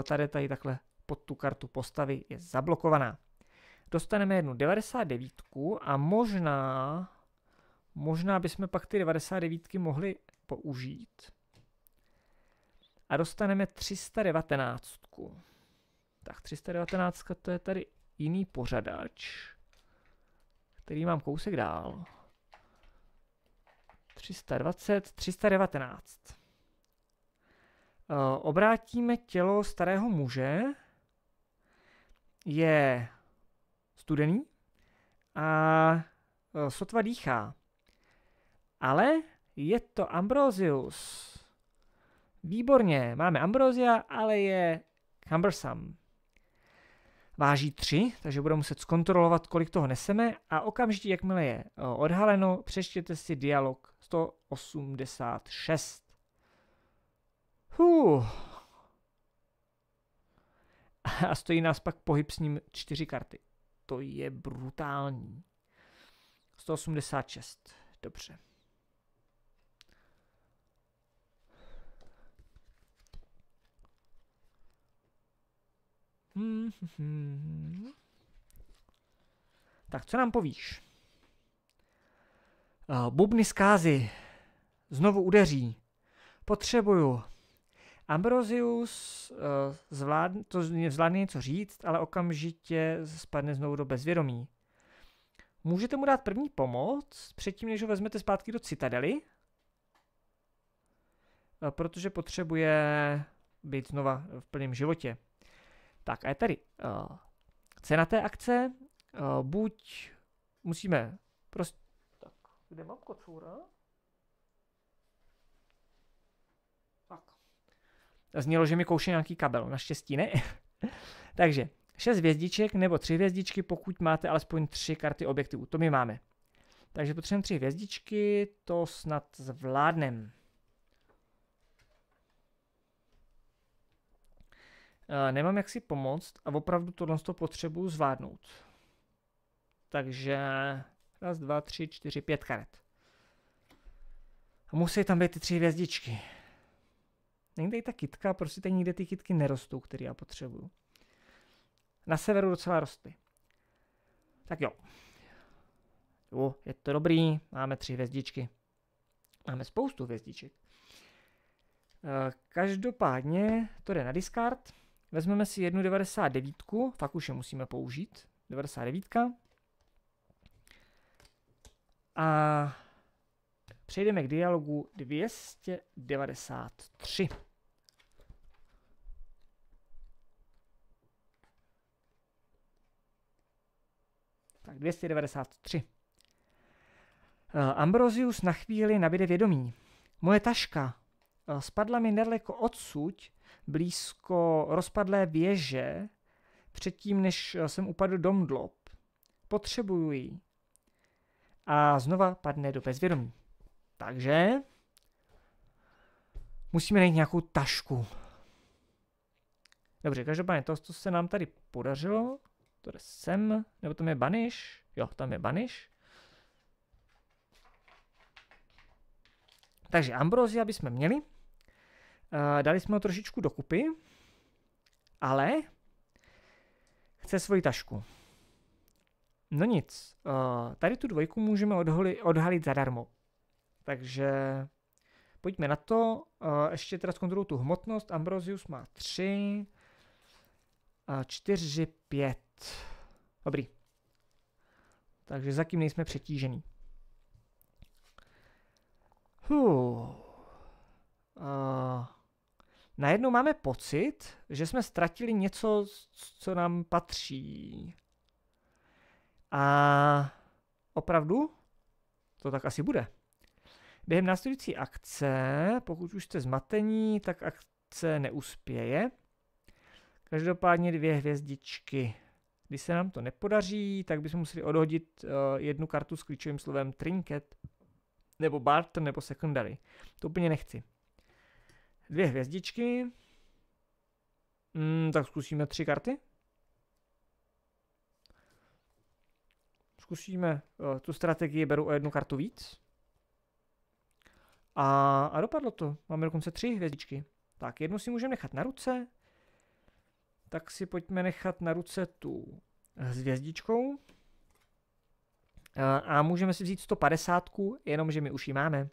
eh, tady tady takhle pod tu kartu postavy je zablokovaná. Dostaneme jednu 99 a možná, možná bychom pak ty 99 mohli použít. A dostaneme 319. Tak 319 to je tady jiný pořadač, který mám kousek dál. 320, 319. Eh, obrátíme tělo starého muže, je studený a eh, sotva dýchá. Ale je to Ambrosius. Výborně, máme Ambrosia, ale je cumbersome. Váží 3, takže budeme muset zkontrolovat, kolik toho neseme a okamžitě, jakmile je eh, odhaleno, přečtěte si dialog 186. Huh. A stojí nás pak pohyb s ním čtyři karty. To je brutální. 186. Dobře. Hmm, hmm, hmm, hmm. Tak co nám povíš? Bubny zkázy. Znovu udeří. Potřebuju. Ambrosius eh, zvládne, to zvládne něco říct, ale okamžitě spadne znovu do bezvědomí. Můžete mu dát první pomoc, předtím než ho vezmete zpátky do citadely, eh, protože potřebuje být znova v plném životě. Tak a je tady eh, cena té akce. buď musíme prostě kde mám kocoura? Tak. Znělo, že mi kouše nějaký kabel, naštěstí ne. Takže 6 hvězdiček nebo 3 hvězdičky, pokud máte alespoň 3 karty objektivů. To my máme. Takže potřebujeme 3 hvězdičky, to snad zvládnem. Eh, nemám jak si pomoct a opravdu tohle potřebuji zvládnout. Takže Raz, dva, tři, čtyři, pět karet. A musí tam být ty tři hvězdičky. Někde je ta kytka, prostě tady nikde ty kytky nerostou, které já potřebuju. Na severu docela rostly. Tak jo. Jo, je to dobrý, máme tři hvězdičky. Máme spoustu hvězdiček. Eh, každopádně to jde na discard. Vezmeme si jednu 99, fakt už je musíme použít. 99. A přejdeme k dialogu 293. Tak 293. Eh, Ambrosius na chvíli nabide vědomí. Moje taška eh, spadla mi nedaleko odsud, blízko rozpadlé věže, předtím, než eh, jsem upadl do mdlob. Potřebuju ji a znova padne do bezvědomí. Takže musíme najít nějakou tašku. Dobře, každopádně to, co se nám tady podařilo, to jde sem, nebo tam je baniš, jo, tam je baniš. Takže Ambrozia bychom měli, uh, dali jsme ho trošičku dokupy, ale chce svoji tašku. No nic, eh, tady tu dvojku můžeme odholi, odhalit zadarmo. Takže pojďme na to. Eh, ještě teda zkontroluji tu hmotnost. Ambrosius má 3, 4, 5. Dobrý. Takže zatím nejsme přetížený. Huh. Eh, uh, najednou máme pocit, že jsme ztratili něco, co nám patří. A opravdu to tak asi bude. Během následující akce, pokud už jste zmatení, tak akce neuspěje. Každopádně dvě hvězdičky. Když se nám to nepodaří, tak bychom museli odhodit uh, jednu kartu s klíčovým slovem trinket, nebo barter, nebo secondary. To úplně nechci. Dvě hvězdičky. Mm, tak zkusíme tři karty. zkusíme eh, tu strategii beru o jednu kartu víc. A, a dopadlo to. Máme dokonce tři hvězdičky. Tak, jednu si můžeme nechat na ruce. Tak si pojďme nechat na ruce tu hvězdičkou. A, eh, a můžeme si vzít 150, jenomže my už ji máme.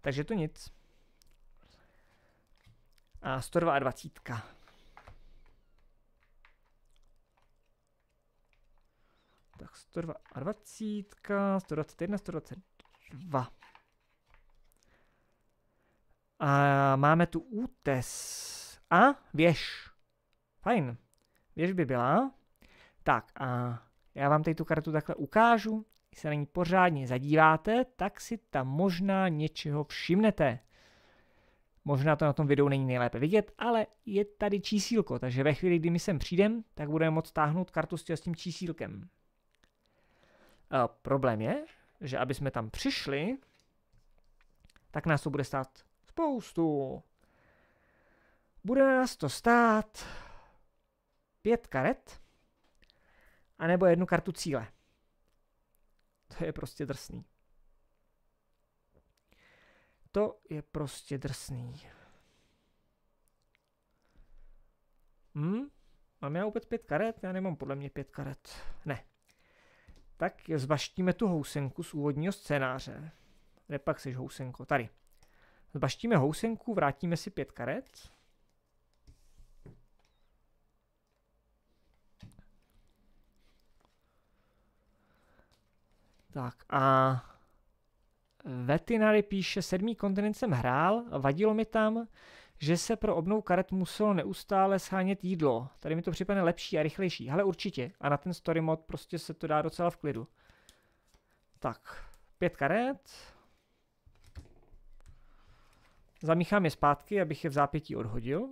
Takže to nic. A 122. Tak 122, 121, 122. A máme tu útes a věž. Fajn. Věž by byla. Tak a já vám tady tu kartu takhle ukážu. Když se na ní pořádně zadíváte, tak si tam možná něčeho všimnete. Možná to na tom videu není nejlépe vidět, ale je tady čísílko, takže ve chvíli, kdy my sem přijdem, tak budeme moct táhnout kartu s tím čísílkem. A eh, problém je, že aby jsme tam přišli, tak nás to bude stát spoustu. Bude nás to stát pět karet, anebo jednu kartu cíle. To je prostě drsný. To je prostě drsný. Hm? Mám já vůbec pět karet? Já nemám podle mě pět karet. Ne, tak zbaštíme tu housenku z úvodního scénáře. Kde pak seš housenko? Tady. Zbaštíme housenku, vrátíme si pět karet. Tak a eh, Vetinary píše, sedmý kontinent jsem hrál, vadilo mi tam, že se pro obnovu karet muselo neustále shánět jídlo. Tady mi to připadne lepší a rychlejší, ale určitě. A na ten story mod prostě se to dá docela v klidu. Tak, pět karet. Zamíchám je zpátky, abych je v zápětí odhodil.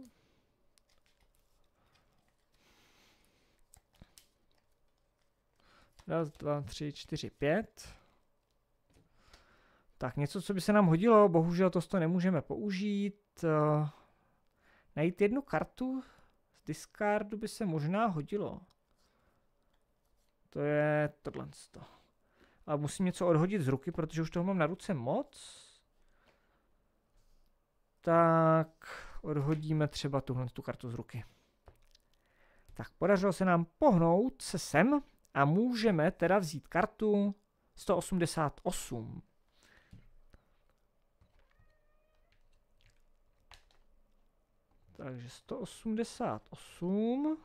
Raz, dva, tři, čtyři, pět. Tak něco, co by se nám hodilo, bohužel to nemůžeme použít uh, najít jednu kartu z discardu by se možná hodilo. To je tohle. A musím něco odhodit z ruky, protože už toho mám na ruce moc. Tak odhodíme třeba tuhle tu kartu z ruky. Tak podařilo se nám pohnout se sem a můžeme teda vzít kartu 188. Takže 188.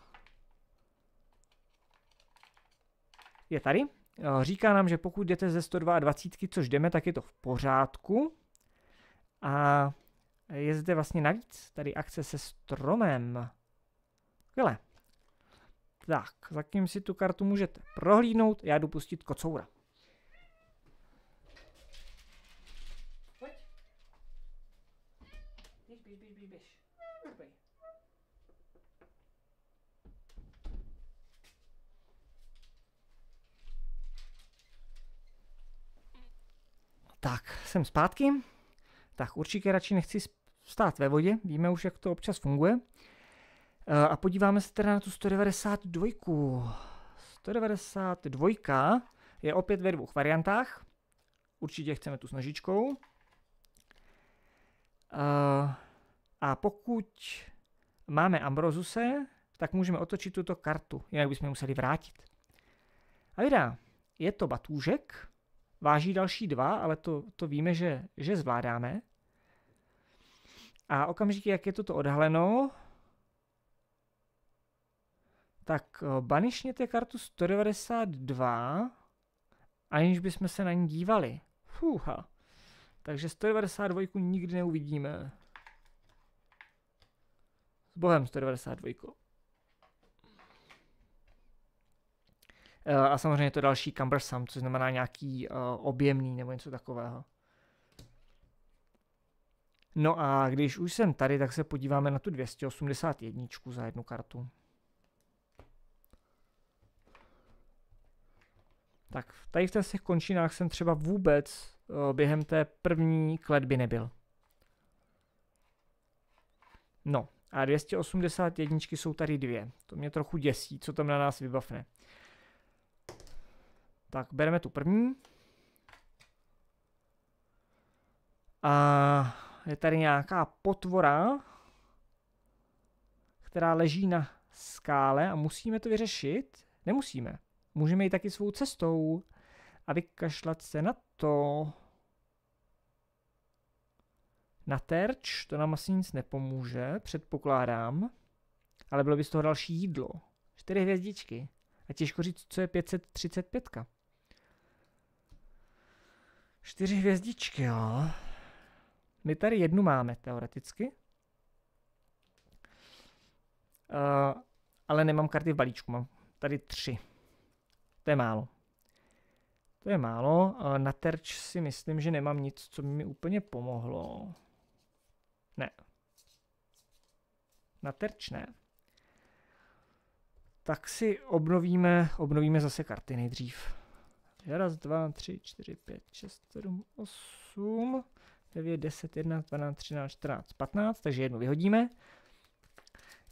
Je tady. Eh, říká nám, že pokud jdete ze 122, což jdeme, tak je to v pořádku. A je zde vlastně navíc tady akce se stromem. Skvěle. Tak, zatím si tu kartu můžete prohlídnout, já jdu pustit kocoura. Tak, jsem zpátky. Tak určitě radši nechci stát ve vodě, víme už, jak to občas funguje. Eh, a podíváme se teda na tu 192. 192 je opět ve dvou variantách. Určitě chceme tu s nožičkou. Eh, a pokud máme Ambrozuse, tak můžeme otočit tuto kartu, jinak bychom ji museli vrátit. A vydá, je to batůžek, váží další dva, ale to, to víme, že, že zvládáme. A okamžitě, jak je toto odhaleno, tak eh, banišněte kartu 192, aniž bychom se na ní dívali. Fúha. Takže 192 nikdy neuvidíme. S Bohem 192. Eh, a samozřejmě to další cumbersome, což znamená nějaký eh, objemný nebo něco takového. No a když už jsem tady, tak se podíváme na tu 281 za jednu kartu. Tak tady v těch končinách jsem třeba vůbec eh, během té první kletby nebyl. No a 281 jsou tady dvě. To mě trochu děsí, co tam na nás vybavne. Tak, bereme tu první. A je tady nějaká potvora, která leží na skále a musíme to vyřešit. Nemusíme. Můžeme jít taky svou cestou a vykašlat se na to. Na terč to nám asi nic nepomůže, předpokládám. Ale bylo by z toho další jídlo. Čtyři hvězdičky. A těžko říct, co je 535. Čtyři hvězdičky, jo. My tady jednu máme, teoreticky. Uh, ale nemám karty v balíčku, mám tady tři. To je málo. To je málo. Uh, na terč si myslím, že nemám nic, co by mi úplně pomohlo. Ne. Na terč ne. Tak si obnovíme, obnovíme zase karty nejdřív. Raz, dva, tři, čtyři, pět, šest, sedm, osm, devět, deset, jedna, dvanáct, třináct, čtrnáct, patnáct, takže jednu vyhodíme.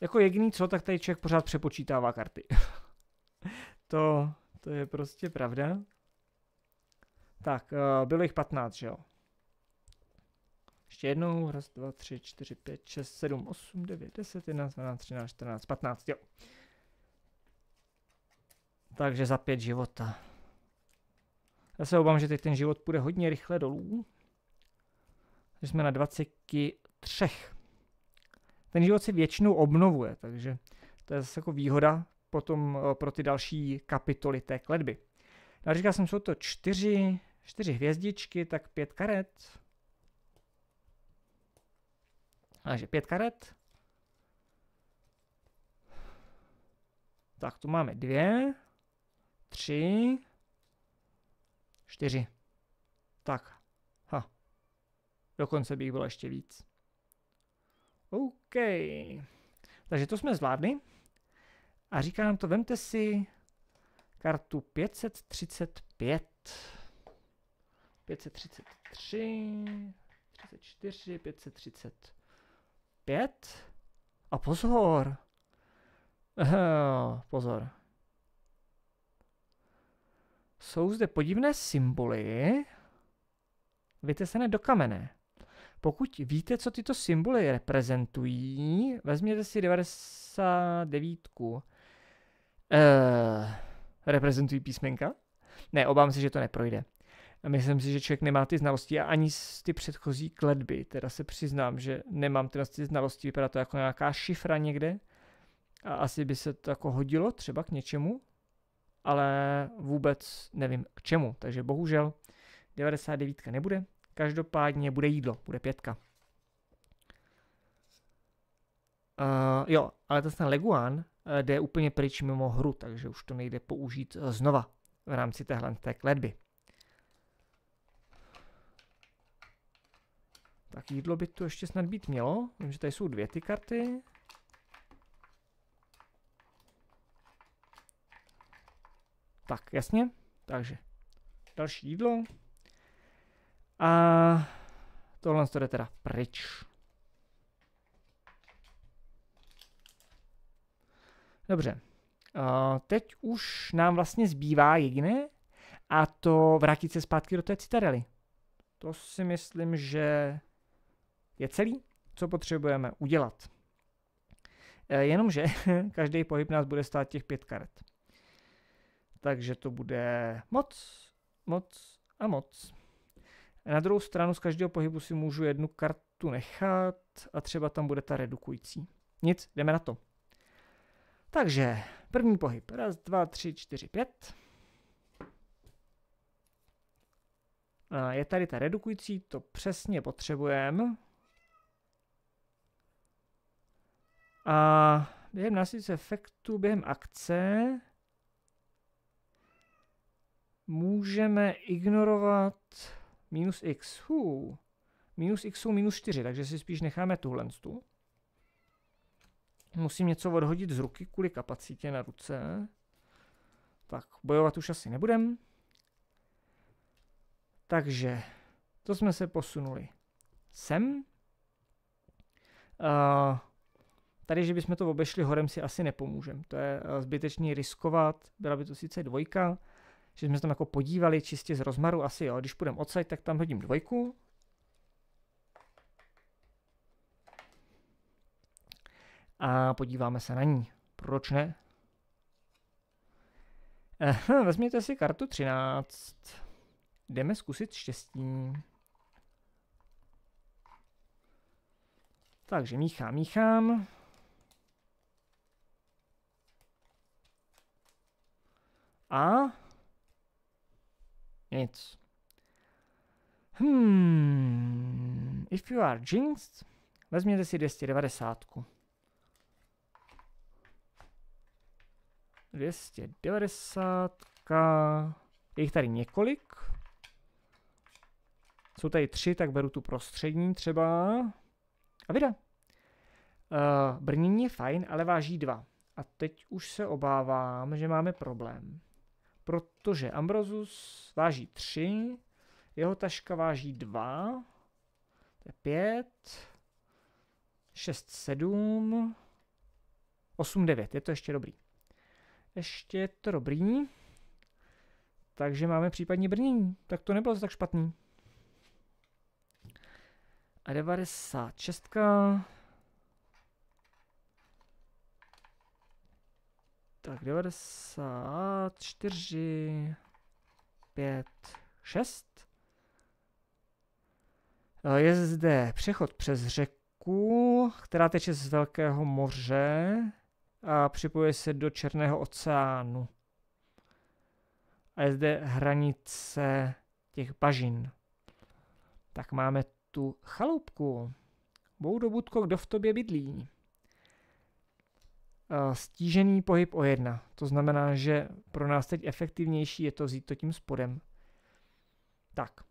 Jako jediný co, tak tady člověk pořád přepočítává karty. to, to je prostě pravda. Tak, eh, bylo jich 15, že jo? Ještě jednou, raz, dva, tři, čtyři, pět, šest, sedm, osm, devět, deset, jedna, dvanáct, třináct, čtrnáct, patnáct, jo. Takže za pět života. Já se obávám, že teď ten život půjde hodně rychle dolů. Takže jsme na 23. Ten život si většinou obnovuje, takže to je zase jako výhoda potom eh, pro ty další kapitoly té kledby. No, říkal jsem, jsou to čtyři, čtyři hvězdičky, tak pět karet. Takže pět karet. Tak tu máme dvě, tři, Čtyři. Tak. Ha. Dokonce bych byl ještě víc. OK. Takže to jsme zvládli. A říká nám to, vemte si kartu 535. 533, 34, 535. A pozor! Oh, pozor. Jsou zde podivné symboly vytesené do kamene. Pokud víte, co tyto symboly reprezentují, vezměte si 99. Eee, eh, reprezentují písmenka? Ne, obávám se, že to neprojde. Myslím si, že člověk nemá ty znalosti a ani ty předchozí kledby. Teda se přiznám, že nemám ty znalosti. Vypadá to jako nějaká šifra někde. A asi by se to jako hodilo třeba k něčemu ale vůbec nevím k čemu. Takže bohužel 99 nebude, každopádně bude jídlo, bude pětka. Uh, jo, ale ten Leguan eh, jde úplně pryč mimo hru, takže už to nejde použít eh, znova v rámci téhle té kledby. Tak jídlo by tu ještě snad být mělo. Vím, že tady jsou dvě ty karty. Tak, jasně. Takže další jídlo. A tohle to jde teda pryč. Dobře. A teď už nám vlastně zbývá jediné a to vrátit se zpátky do té citadely. To si myslím, že je celý, co potřebujeme udělat. E, jenomže každý pohyb nás bude stát těch pět karet. Takže to bude moc, moc a moc. Na druhou stranu z každého pohybu si můžu jednu kartu nechat a třeba tam bude ta redukující. Nic, jdeme na to. Takže první pohyb. Raz, dva, tři, čtyři, pět. A je tady ta redukující, to přesně potřebujeme. A během následujícího efektu, během akce můžeme ignorovat minus x. Hů. Minus x jsou minus 4, takže si spíš necháme tuhle tu. Musím něco odhodit z ruky kvůli kapacitě na ruce. Tak, bojovat už asi nebudem. Takže, to jsme se posunuli sem. Uh, tady, že bychom to obešli horem, si asi nepomůžeme. To je eh, zbytečný riskovat. Byla by to sice dvojka, že jsme se tam jako podívali čistě z rozmaru, asi jo, když půjdeme odsaď, tak tam hodím dvojku. A podíváme se na ní. Proč ne? Eh, vezměte si kartu 13. Jdeme zkusit štěstí. Takže míchám, míchám. A nic. Hmm. If you are jinxed, vezměte si 290. 290. Je jich tady několik. Jsou tady tři, tak beru tu prostřední třeba. A vyda. Uh, eh, brnění je fajn, ale váží dva. A teď už se obávám, že máme problém protože Ambrosus váží 3, jeho taška váží 2, to je 5, 6, 7, 8, 9, je to ještě dobrý. Ještě je to dobrý, takže máme případně brnění, tak to nebylo tak špatný. A 96. Tak 94, 5, 6. Je zde přechod přes řeku, která teče z Velkého moře a připojuje se do Černého oceánu. A je zde hranice těch bažin. Tak máme tu chaloupku. Boudobudko, kdo v tobě bydlí? Eh, stížený pohyb o 1. To znamená, že pro nás teď efektivnější je to vzít to tím spodem. Tak.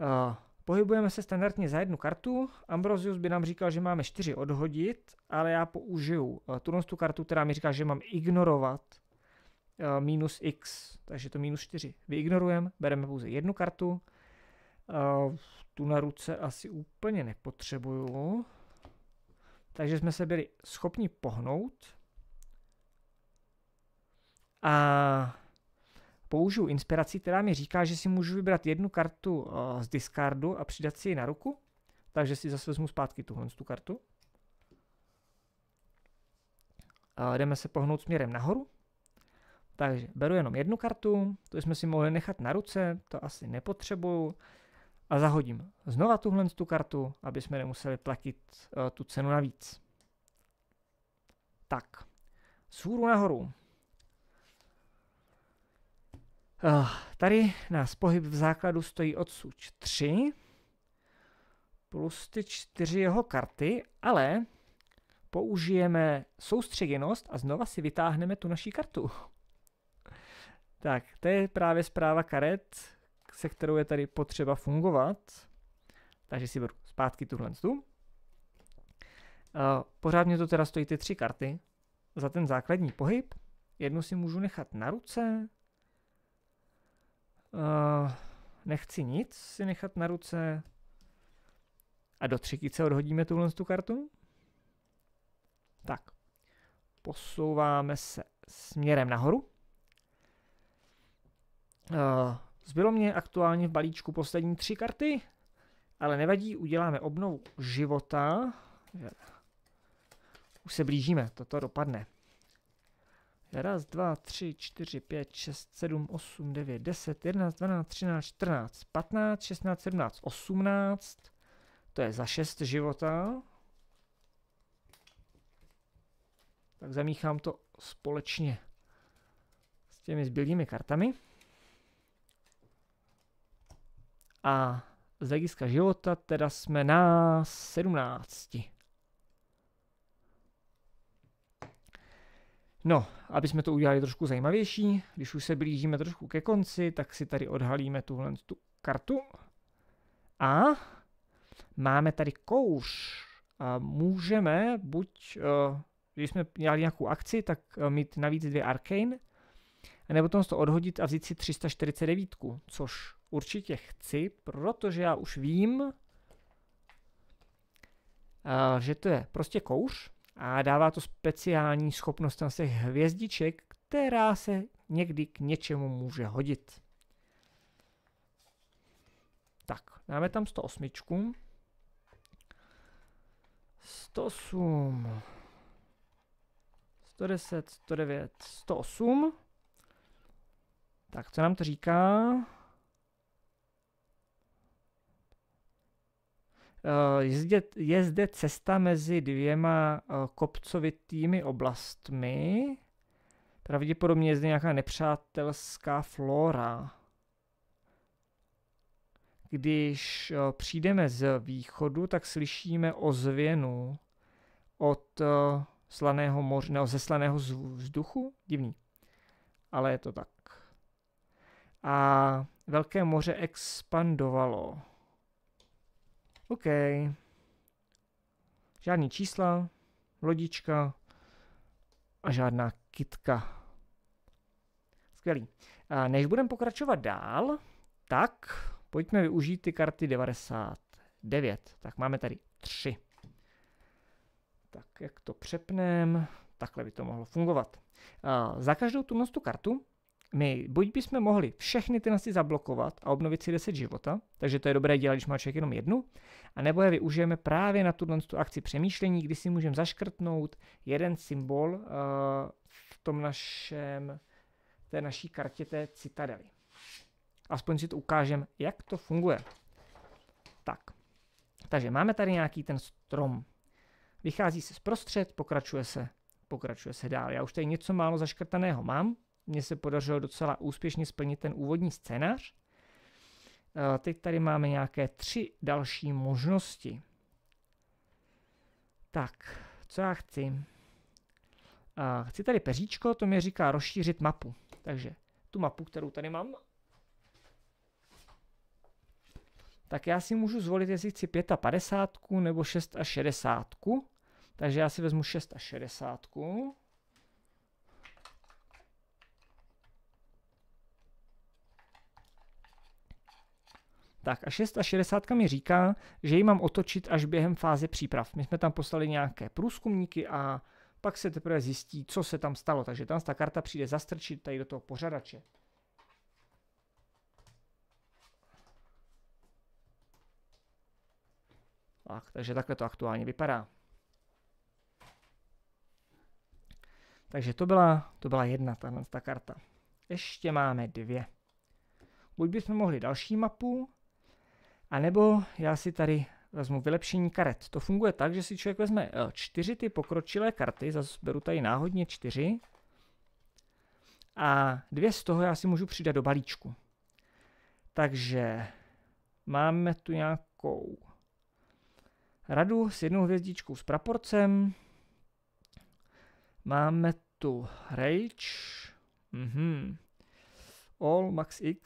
Eh, pohybujeme se standardně za jednu kartu. Ambrosius by nám říkal, že máme 4 odhodit, ale já použiju eh, tuhle tu kartu, která mi říká, že mám ignorovat minus x, takže to minus 4. Vyignorujeme, bereme pouze jednu kartu. Tu na ruce asi úplně nepotřebuju takže jsme se byli schopni pohnout a použiju inspiraci, která mi říká, že si můžu vybrat jednu kartu eh, z discardu a přidat si ji na ruku, takže si zase vezmu zpátky tuhle tu kartu. A jdeme se pohnout směrem nahoru. Takže beru jenom jednu kartu, to jsme si mohli nechat na ruce, to asi nepotřebuju a zahodím znova tuhle tu kartu, aby jsme nemuseli platit uh, tu cenu navíc. Tak, z hůru nahoru. Uh, tady nás pohyb v základu stojí odsuč 3 plus ty čtyři jeho karty, ale použijeme soustředěnost a znova si vytáhneme tu naší kartu. Tak, to je právě zpráva karet, se kterou je tady potřeba fungovat. Takže si beru zpátky tuhle tu. Eh, Pořád mě to teda stojí ty tři karty za ten základní pohyb. Jednu si můžu nechat na ruce. Eh, nechci nic si nechat na ruce. A do třetice odhodíme tuhle tu kartu. Tak. Posouváme se směrem nahoru. Eh, Zbylo mě aktuálně v balíčku poslední tři karty, ale nevadí, uděláme obnovu života. Už se blížíme, toto dopadne. Raz, dva, tři, čtyři, pět, šest, sedm, osm, devět, deset, jedenáct, dvanáct, třináct, čtrnáct, patnáct, šestnáct, sedmnáct, osmnáct. To je za šest života. Tak zamíchám to společně s těmi zbylými kartami. A z hlediska života teda jsme na 17. No, aby jsme to udělali trošku zajímavější, když už se blížíme trošku ke konci, tak si tady odhalíme tuhle tu kartu. A máme tady kouř. A můžeme buď, eh, když jsme dělali nějakou akci, tak eh, mít navíc dvě arcane, nebo to odhodit a vzít si 349, což určitě chci, protože já už vím, že to je prostě kouř a dává to speciální schopnost na těch hvězdiček, která se někdy k něčemu může hodit. Tak, dáme tam 108. 108. 110, 109, 108. Tak, co nám to říká? Eh, je zde, je zde cesta mezi dvěma eh, kopcovitými oblastmi. Pravděpodobně je zde nějaká nepřátelská flora. Když eh, přijdeme z východu, tak slyšíme ozvěnu od slaného moře, ne? ze slaného vzduchu. Divný. Ale je to tak. A Velké moře expandovalo OK. Žádný čísla, lodička a žádná kitka. Skvělý. A než budeme pokračovat dál, tak pojďme využít ty karty 99. Tak máme tady 3. Tak jak to přepneme, takhle by to mohlo fungovat. A za každou tu kartu my buď bychom mohli všechny ty nasty zablokovat a obnovit si 10 života, takže to je dobré dělat, když má člověk jenom jednu, a nebo je využijeme právě na tuto tu akci přemýšlení, kdy si můžeme zaškrtnout jeden symbol uh, v tom našem, té naší kartě té citadely. Aspoň si to ukážeme, jak to funguje. Tak, takže máme tady nějaký ten strom. Vychází se zprostřed, pokračuje se, pokračuje se dál. Já už tady něco málo zaškrtaného mám, mně se podařilo docela úspěšně splnit ten úvodní scénář. Eh, teď tady máme nějaké tři další možnosti. Tak, co já chci? Eh, chci tady peříčko, to mi říká rozšířit mapu. Takže tu mapu, kterou tady mám, tak já si můžu zvolit, jestli chci 55 nebo 6 a 60. Takže já si vezmu 6 a 60. Tak a 660 mi říká, že ji mám otočit až během fáze příprav. My jsme tam poslali nějaké průzkumníky a pak se teprve zjistí, co se tam stalo. Takže tam ta karta přijde zastrčit tady do toho pořadače. Tak, takže takhle to aktuálně vypadá. Takže to byla, to byla jedna tahle ta karta. Ještě máme dvě. Buď bychom mohli další mapu, a nebo já si tady vezmu vylepšení karet. To funguje tak, že si člověk vezme eh, čtyři ty pokročilé karty, zase beru tady náhodně čtyři, a dvě z toho já si můžu přidat do balíčku. Takže máme tu nějakou radu s jednou hvězdičkou s praporcem. Máme tu Rage. Mhm. All max x.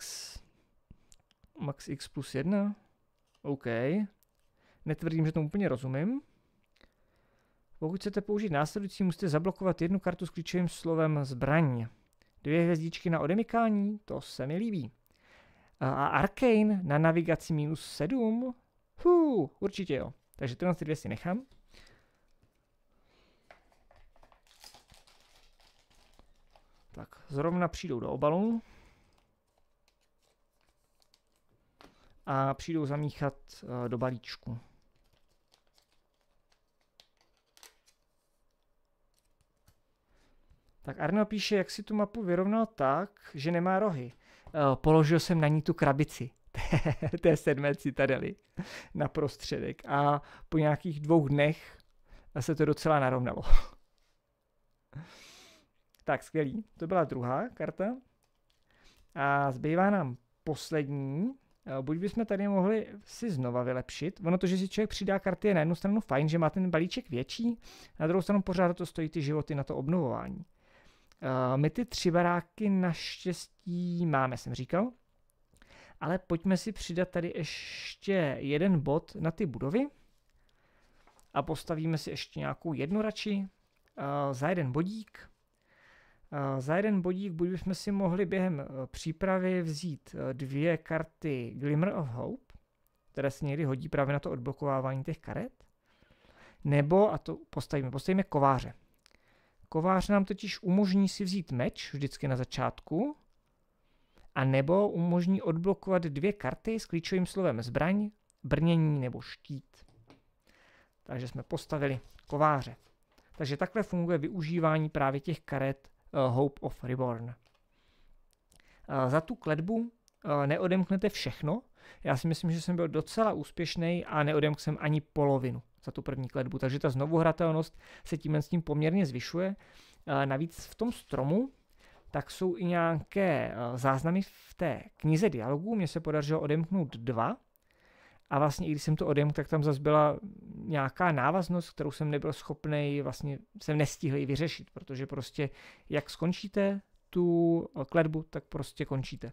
Max x plus 1. OK. Netvrdím, že tomu úplně rozumím. Pokud chcete použít následující, musíte zablokovat jednu kartu s klíčovým slovem zbraň. Dvě hvězdičky na odemykání, to se mi líbí. A Arcane na navigaci minus 7? Hů, určitě jo. Takže tyhle ty dvě si nechám. Tak, zrovna přijdou do obalu. a přijdou zamíchat eh, do balíčku. Tak Arno píše, jak si tu mapu vyrovnal tak, že nemá rohy. Eh, položil jsem na ní tu krabici té, sedmé citadely na prostředek a po nějakých dvou dnech se to docela narovnalo. Tak, skvělý. To byla druhá karta. A zbývá nám poslední. Eh, buď bychom tady mohli si znova vylepšit. Ono to, že si člověk přidá karty, je na jednu stranu fajn, že má ten balíček větší, na druhou stranu pořád to stojí ty životy na to obnovování. Eh, my ty tři baráky naštěstí máme, jsem říkal, ale pojďme si přidat tady ještě jeden bod na ty budovy a postavíme si ještě nějakou jednu radši eh, za jeden bodík za jeden bodík buď bychom si mohli během eh, přípravy vzít eh, dvě karty Glimmer of Hope, které se někdy hodí právě na to odblokovávání těch karet, nebo, a to postavíme, postavíme kováře. Kovář nám totiž umožní si vzít meč vždycky na začátku, a nebo umožní odblokovat dvě karty s klíčovým slovem zbraň, brnění nebo štít. Takže jsme postavili kováře. Takže takhle funguje využívání právě těch karet Eh, Hope of Reborn. Eh, za tu kletbu eh, neodemknete všechno. Já si myslím, že jsem byl docela úspěšný a neodemkl jsem ani polovinu za tu první kletbu, takže ta znovuhratelnost se tím s tím poměrně zvyšuje. Navíc v tom stromu tak jsou i nějaké záznamy v té knize dialogů. Mně se podařilo odemknout dva, a vlastně i když jsem to odjel, tak tam zase byla nějaká návaznost, kterou jsem nebyl schopný, vlastně jsem nestihl ji vyřešit, protože prostě jak skončíte tu eh, kletbu, tak prostě končíte.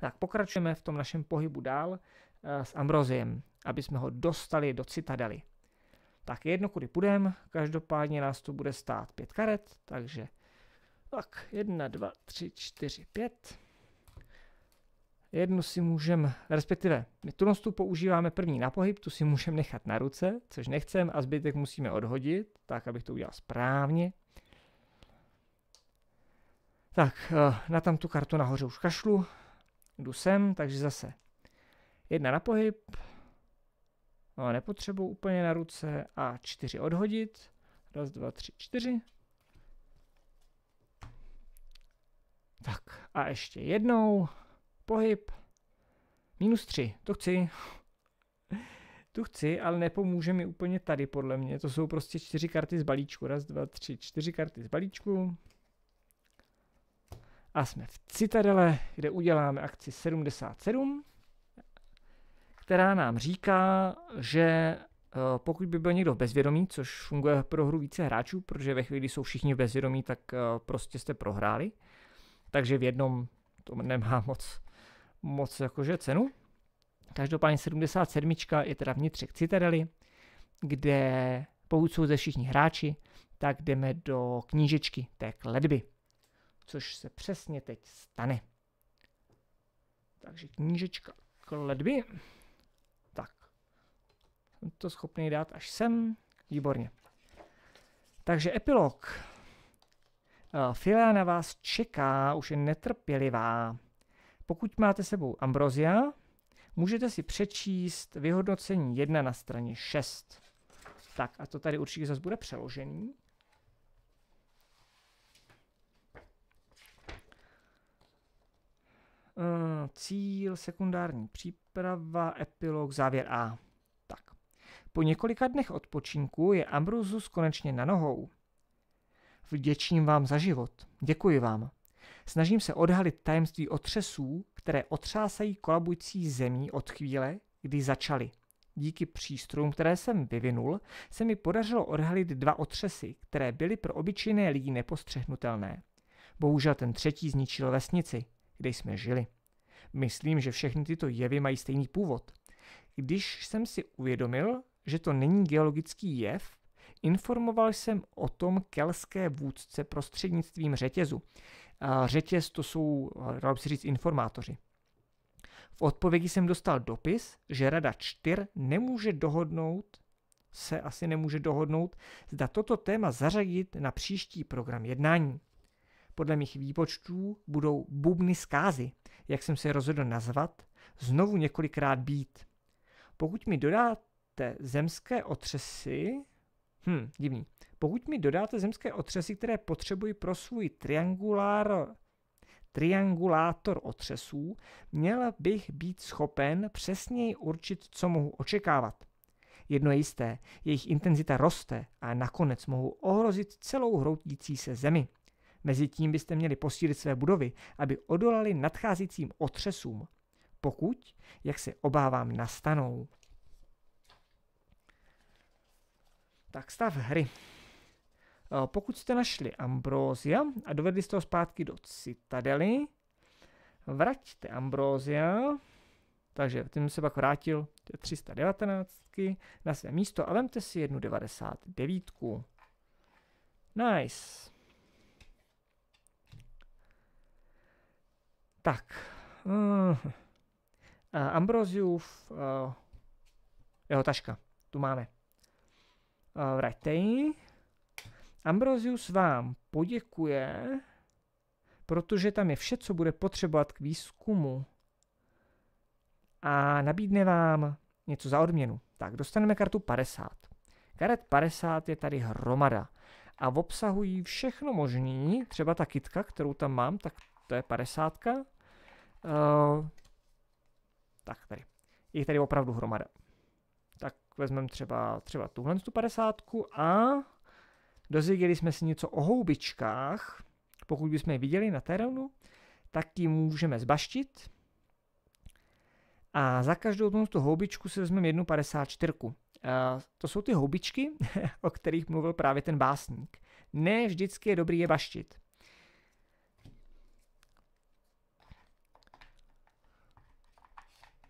Tak pokračujeme v tom našem pohybu dál eh, s Ambroziem, aby jsme ho dostali do citadely. Tak jedno, kudy půjdeme, každopádně nás to bude stát pět karet, takže tak, jedna, dva, tři, čtyři, pět. Jednu si můžeme, respektive my tu nostu používáme první na pohyb, tu si můžeme nechat na ruce, což nechcem a zbytek musíme odhodit, tak abych to udělal správně. Tak, eh, na tam tu kartu nahoře už kašlu, jdu sem, takže zase jedna na pohyb, no, nepotřebuji úplně na ruce a čtyři odhodit, raz, dva, tři, čtyři. Tak a ještě jednou. Pohyb. Minus tři. to chci. tu chci, ale nepomůže mi úplně tady, podle mě. To jsou prostě čtyři karty z balíčku. Raz, dva, tři, čtyři karty z balíčku. A jsme v Citadele, kde uděláme akci 77, která nám říká, že eh, pokud by byl někdo v bezvědomí, což funguje pro hru více hráčů, protože ve chvíli, jsou všichni v bezvědomí, tak eh, prostě jste prohráli. Takže v jednom to nemá moc moc jakože cenu. Každopádně 77 je teda vnitřek Citadeli, kde pokud jsou ze všichni hráči, tak jdeme do knížečky té kledby, což se přesně teď stane. Takže knížečka kledby. Tak. Jsem to schopný dát až sem. Výborně. Takže epilog. Eh, Filia na vás čeká, už je netrpělivá. Pokud máte sebou Ambrozia, můžete si přečíst vyhodnocení 1 na straně 6. Tak a to tady určitě zase bude přeložený. Eh, cíl, sekundární příprava, epilog, závěr A. Tak. Po několika dnech odpočinku je Ambrosus konečně na nohou. Vděčím vám za život. Děkuji vám. Snažím se odhalit tajemství otřesů, které otřásají kolabující zemí od chvíle, kdy začaly. Díky přístrojům, které jsem vyvinul, se mi podařilo odhalit dva otřesy, které byly pro obyčejné lidi nepostřehnutelné. Bohužel ten třetí zničil vesnici, kde jsme žili. Myslím, že všechny tyto jevy mají stejný původ. Když jsem si uvědomil, že to není geologický jev, informoval jsem o tom kelské vůdce prostřednictvím řetězu, řetěz to jsou, dalo by se říct, informátoři. V odpovědi jsem dostal dopis, že Rada 4 nemůže dohodnout, se asi nemůže dohodnout, zda toto téma zařadit na příští program jednání. Podle mých výpočtů budou bubny zkázy, jak jsem se rozhodl nazvat, znovu několikrát být. Pokud mi dodáte zemské otřesy, hm, divný, pokud mi dodáte zemské otřesy, které potřebuji pro svůj triangulár, triangulátor otřesů, měl bych být schopen přesněji určit, co mohu očekávat. Jedno je jisté, jejich intenzita roste a nakonec mohou ohrozit celou hroutící se zemi. Mezitím byste měli posílit své budovy, aby odolali nadcházícím otřesům, pokud, jak se obávám, nastanou. Tak stav hry. Eh, pokud jste našli Ambrosia a dovedli jste ho zpátky do citadely, vraťte Ambrosia, takže ten se pak vrátil 319 na své místo a vemte si jednu 99. Nice. Tak. Uh, eh, Ambroziův uh, eh, jeho taška. Tu máme. Uh, vraťte ji. Ambrosius vám poděkuje, protože tam je vše, co bude potřebovat k výzkumu a nabídne vám něco za odměnu. Tak, dostaneme kartu 50. Karet 50 je tady hromada a obsahují všechno možný, třeba ta kitka, kterou tam mám, tak to je 50. Uh, eh, tak tady. Je tady opravdu hromada. Tak vezmeme třeba, třeba tuhle tu 50 a Dozvěděli jsme se něco o houbičkách, pokud bychom je viděli na terénu, tak ji můžeme zbaštit. A za každou tu houbičku si vezmeme jednu 54. Uh, to jsou ty houbičky, o kterých mluvil právě ten básník. Ne vždycky je dobrý je baštit.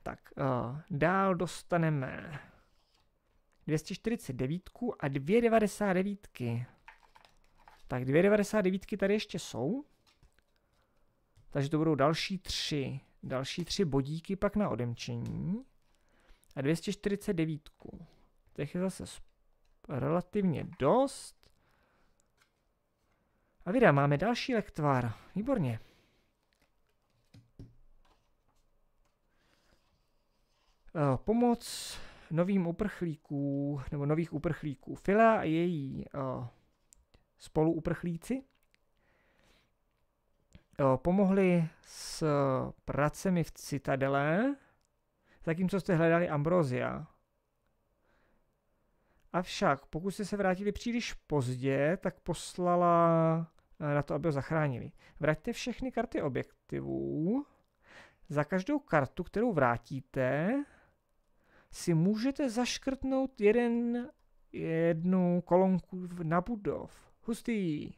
Tak, eh, dál dostaneme 249 a 299. Tak 299 tady ještě jsou. Takže to budou další tři. Další tři bodíky pak na odemčení. A 249. Těch je zase relativně dost. A vydá, máme další lektvar. Výborně. Eh, pomoc novým uprchlíků, nebo nových uprchlíků. Fila a její uh, spoluuprchlíci uh, pomohli s eh, pracemi v Citadele, zatímco jste hledali Ambrozia. Avšak, pokud jste se vrátili příliš pozdě, tak poslala na to, aby ho zachránili. Vraťte všechny karty objektivů. Za každou kartu, kterou vrátíte, si můžete zaškrtnout jeden, jednu kolonku na budov. Hustý.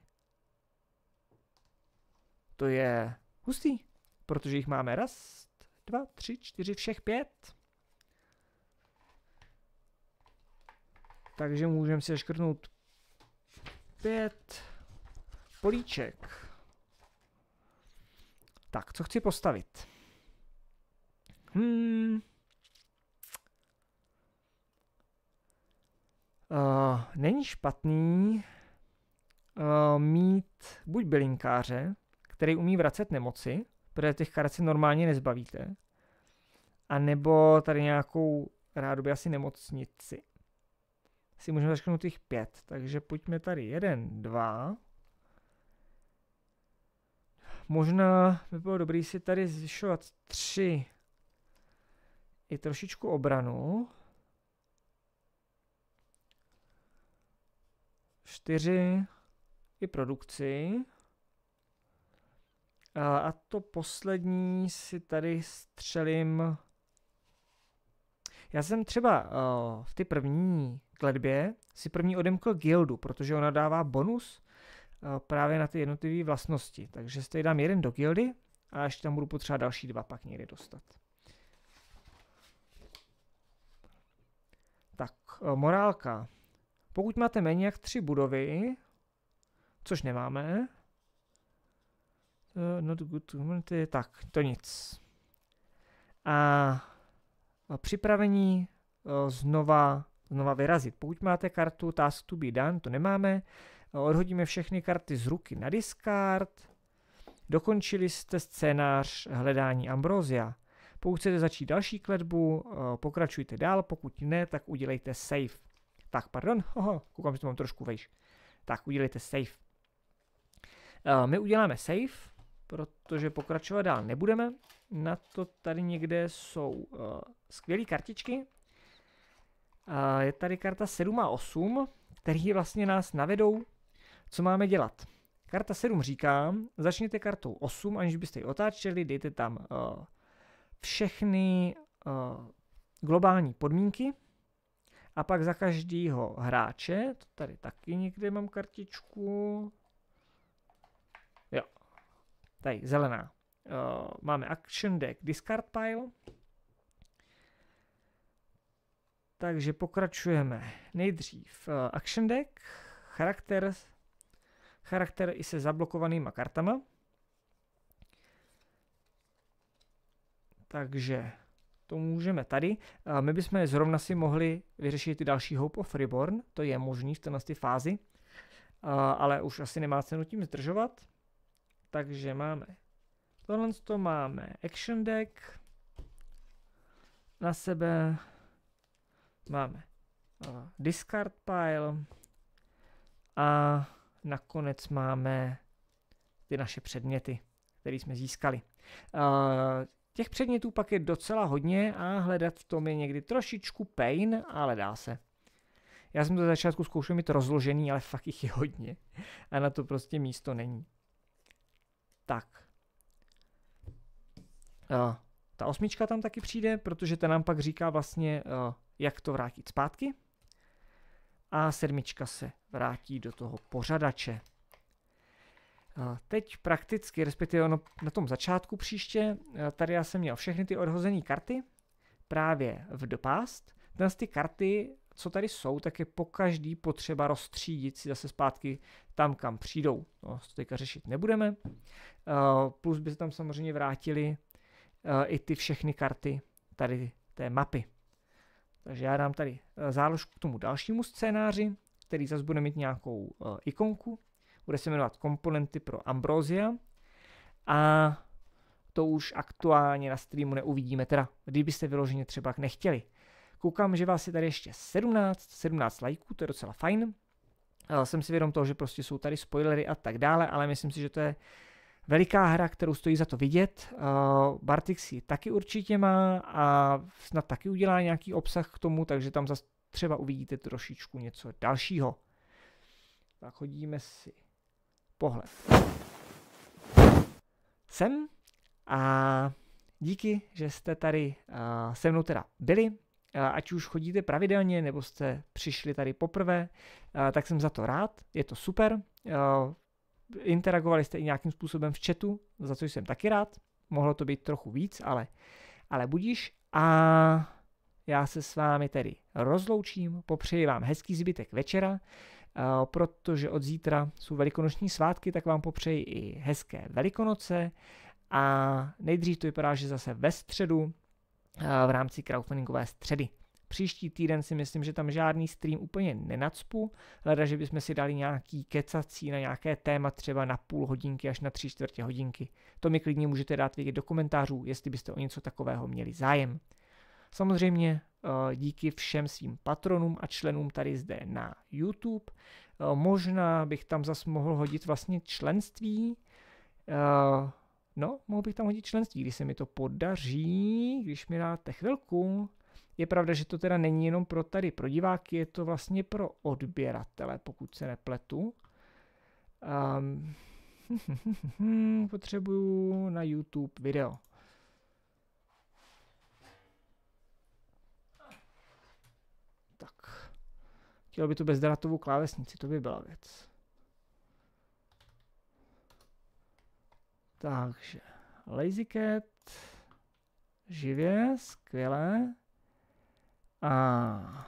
To je hustý, protože jich máme raz, dva, tři, čtyři, všech pět. Takže můžeme si zaškrtnout pět políček. Tak, co chci postavit? Hmm, Uh, není špatný uh, mít buď bylinkáře, který umí vracet nemoci, protože těch karet si normálně nezbavíte, nebo tady nějakou rádoby asi nemocnici. Si můžeme zašknout těch pět, takže pojďme tady jeden, dva. Možná by bylo dobré si tady zvyšovat tři i trošičku obranu. 4 i produkci. A, a to poslední si tady střelím. Já jsem třeba eh, v ty první kletbě si první odemkl guildu, protože ona dává bonus eh, právě na ty jednotlivé vlastnosti. Takže si tady dám jeden do guildy a ještě tam budu potřebovat další dva pak někdy dostat. Tak, eh, morálka. Pokud máte méně jak tři budovy, což nemáme, uh, eh, not good humanity, tak, to nic. A připravení uh, znova, znova vyrazit. Pokud máte kartu Task to be done, to nemáme, eh, odhodíme všechny karty z ruky na discard, dokončili jste scénář hledání Ambrosia. Pokud chcete začít další kletbu, pokračujte dál, pokud ne, tak udělejte save. Tak, pardon, Oho, koukám, že to mám trošku vejš. Tak, udělejte save. Uh, my uděláme save, protože pokračovat dál nebudeme. Na to tady někde jsou uh, skvělé kartičky. Uh, je tady karta 7 a 8, které vlastně nás navedou, co máme dělat. Karta 7 říká, začněte kartou 8, aniž byste ji otáčeli, dejte tam uh, všechny uh, globální podmínky, a pak za každého hráče, to tady taky někde mám kartičku. Jo, tady zelená. Uh, máme action deck, discard pile. Takže pokračujeme. Nejdřív uh, action deck, charakter, charakter i se zablokovanýma kartama. Takže to můžeme tady. My bychom zrovna si mohli vyřešit další Hope of Reborn, to je možný v této fázi, ale už asi nemá cenu tím zdržovat. Takže máme tohle, to máme Action Deck, na sebe máme Discard Pile a nakonec máme ty naše předměty, které jsme získali. Těch předmětů pak je docela hodně a hledat v tom je někdy trošičku pain, ale dá se. Já jsem to začátku zkoušel mít rozložený, ale fakt jich je hodně. A na to prostě místo není. Tak. A, eh, ta osmička tam taky přijde, protože ta nám pak říká vlastně, eh, jak to vrátit zpátky. A sedmička se vrátí do toho pořadače. Teď prakticky, respektive ono na tom začátku příště, eh, tady já jsem měl všechny ty odhozené karty právě v dopást. z ty karty, co tady jsou, tak je po každý potřeba rozstřídit si zase zpátky tam, kam přijdou. No, to teďka řešit nebudeme. Eh, plus by se tam samozřejmě vrátili eh, i ty všechny karty tady té mapy. Takže já dám tady záložku k tomu dalšímu scénáři, který zase bude mít nějakou ikonku bude se jmenovat Komponenty pro Ambrosia a to už aktuálně na streamu neuvidíme, teda kdybyste vyloženě třeba nechtěli. Koukám, že vás je tady ještě 17, 17 lajků, to je docela fajn. jsem si vědom toho, že prostě jsou tady spoilery a tak dále, ale myslím si, že to je veliká hra, kterou stojí za to vidět. Bartix ji taky určitě má a snad taky udělá nějaký obsah k tomu, takže tam zase třeba uvidíte trošičku něco dalšího. Tak chodíme si pohled. Jsem a díky, že jste tady se mnou teda byli. Ať už chodíte pravidelně, nebo jste přišli tady poprvé, tak jsem za to rád, je to super. Interagovali jste i nějakým způsobem v chatu, za což jsem taky rád. Mohlo to být trochu víc, ale, ale budíš. A já se s vámi tedy rozloučím, popřeji vám hezký zbytek večera. Eh, protože od zítra jsou velikonoční svátky, tak vám popřeji i hezké velikonoce a nejdřív to vypadá, že zase ve středu eh, v rámci crowdfundingové středy. Příští týden si myslím, že tam žádný stream úplně nenacpu, hleda, že bychom si dali nějaký kecací na nějaké téma třeba na půl hodinky až na tři čtvrtě hodinky. To mi klidně můžete dát vědět do komentářů, jestli byste o něco takového měli zájem. Samozřejmě eh, díky všem svým patronům a členům tady zde na YouTube. Eh, možná bych tam zas mohl hodit vlastně členství. Eh, no, mohl bych tam hodit členství, když se mi to podaří, když mi dáte chvilku. Je pravda, že to teda není jenom pro tady pro diváky, je to vlastně pro odběratele, pokud se nepletu. Um, potřebuju na YouTube video. Chtěl by tu bezdrátovou klávesnici, to by byla věc. Takže cat, živě, skvělé. A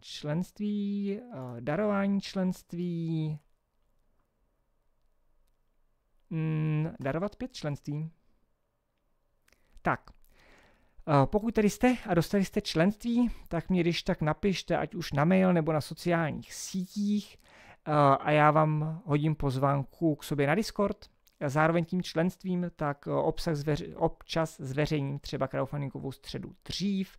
členství, darování členství, mm, darovat pět členství. Tak, pokud tady jste a dostali jste členství, tak mě když tak napište, ať už na mail nebo na sociálních sítích a já vám hodím pozvánku k sobě na Discord. A zároveň tím členstvím tak e, obsah zveři, občas zveřejním třeba crowdfundingovou středu dřív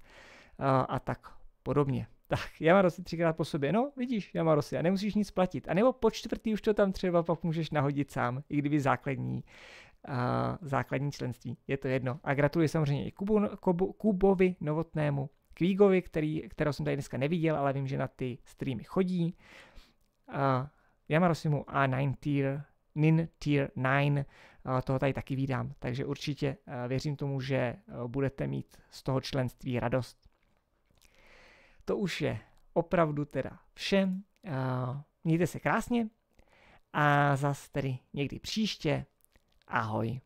a tak podobně. Tak, já mám rosy třikrát po sobě. No, vidíš, já mám rosy a nemusíš nic platit. A nebo po čtvrtý už to tam třeba pak můžeš nahodit sám, i kdyby základní základní členství. Je to jedno. A gratuluji samozřejmě i Kubu, Kubu, Kubovi Novotnému, Kvígovi, který, kterého jsem tady dneska neviděl, ale vím, že na ty streamy chodí. Uh, Yamarosimu A9 tier, Nin tier 9, uh, toho tady taky vídám, takže určitě uh, věřím tomu, že uh, budete mít z toho členství radost. To už je opravdu teda vše. Uh, mějte se krásně a zase tedy někdy příště Ahoj.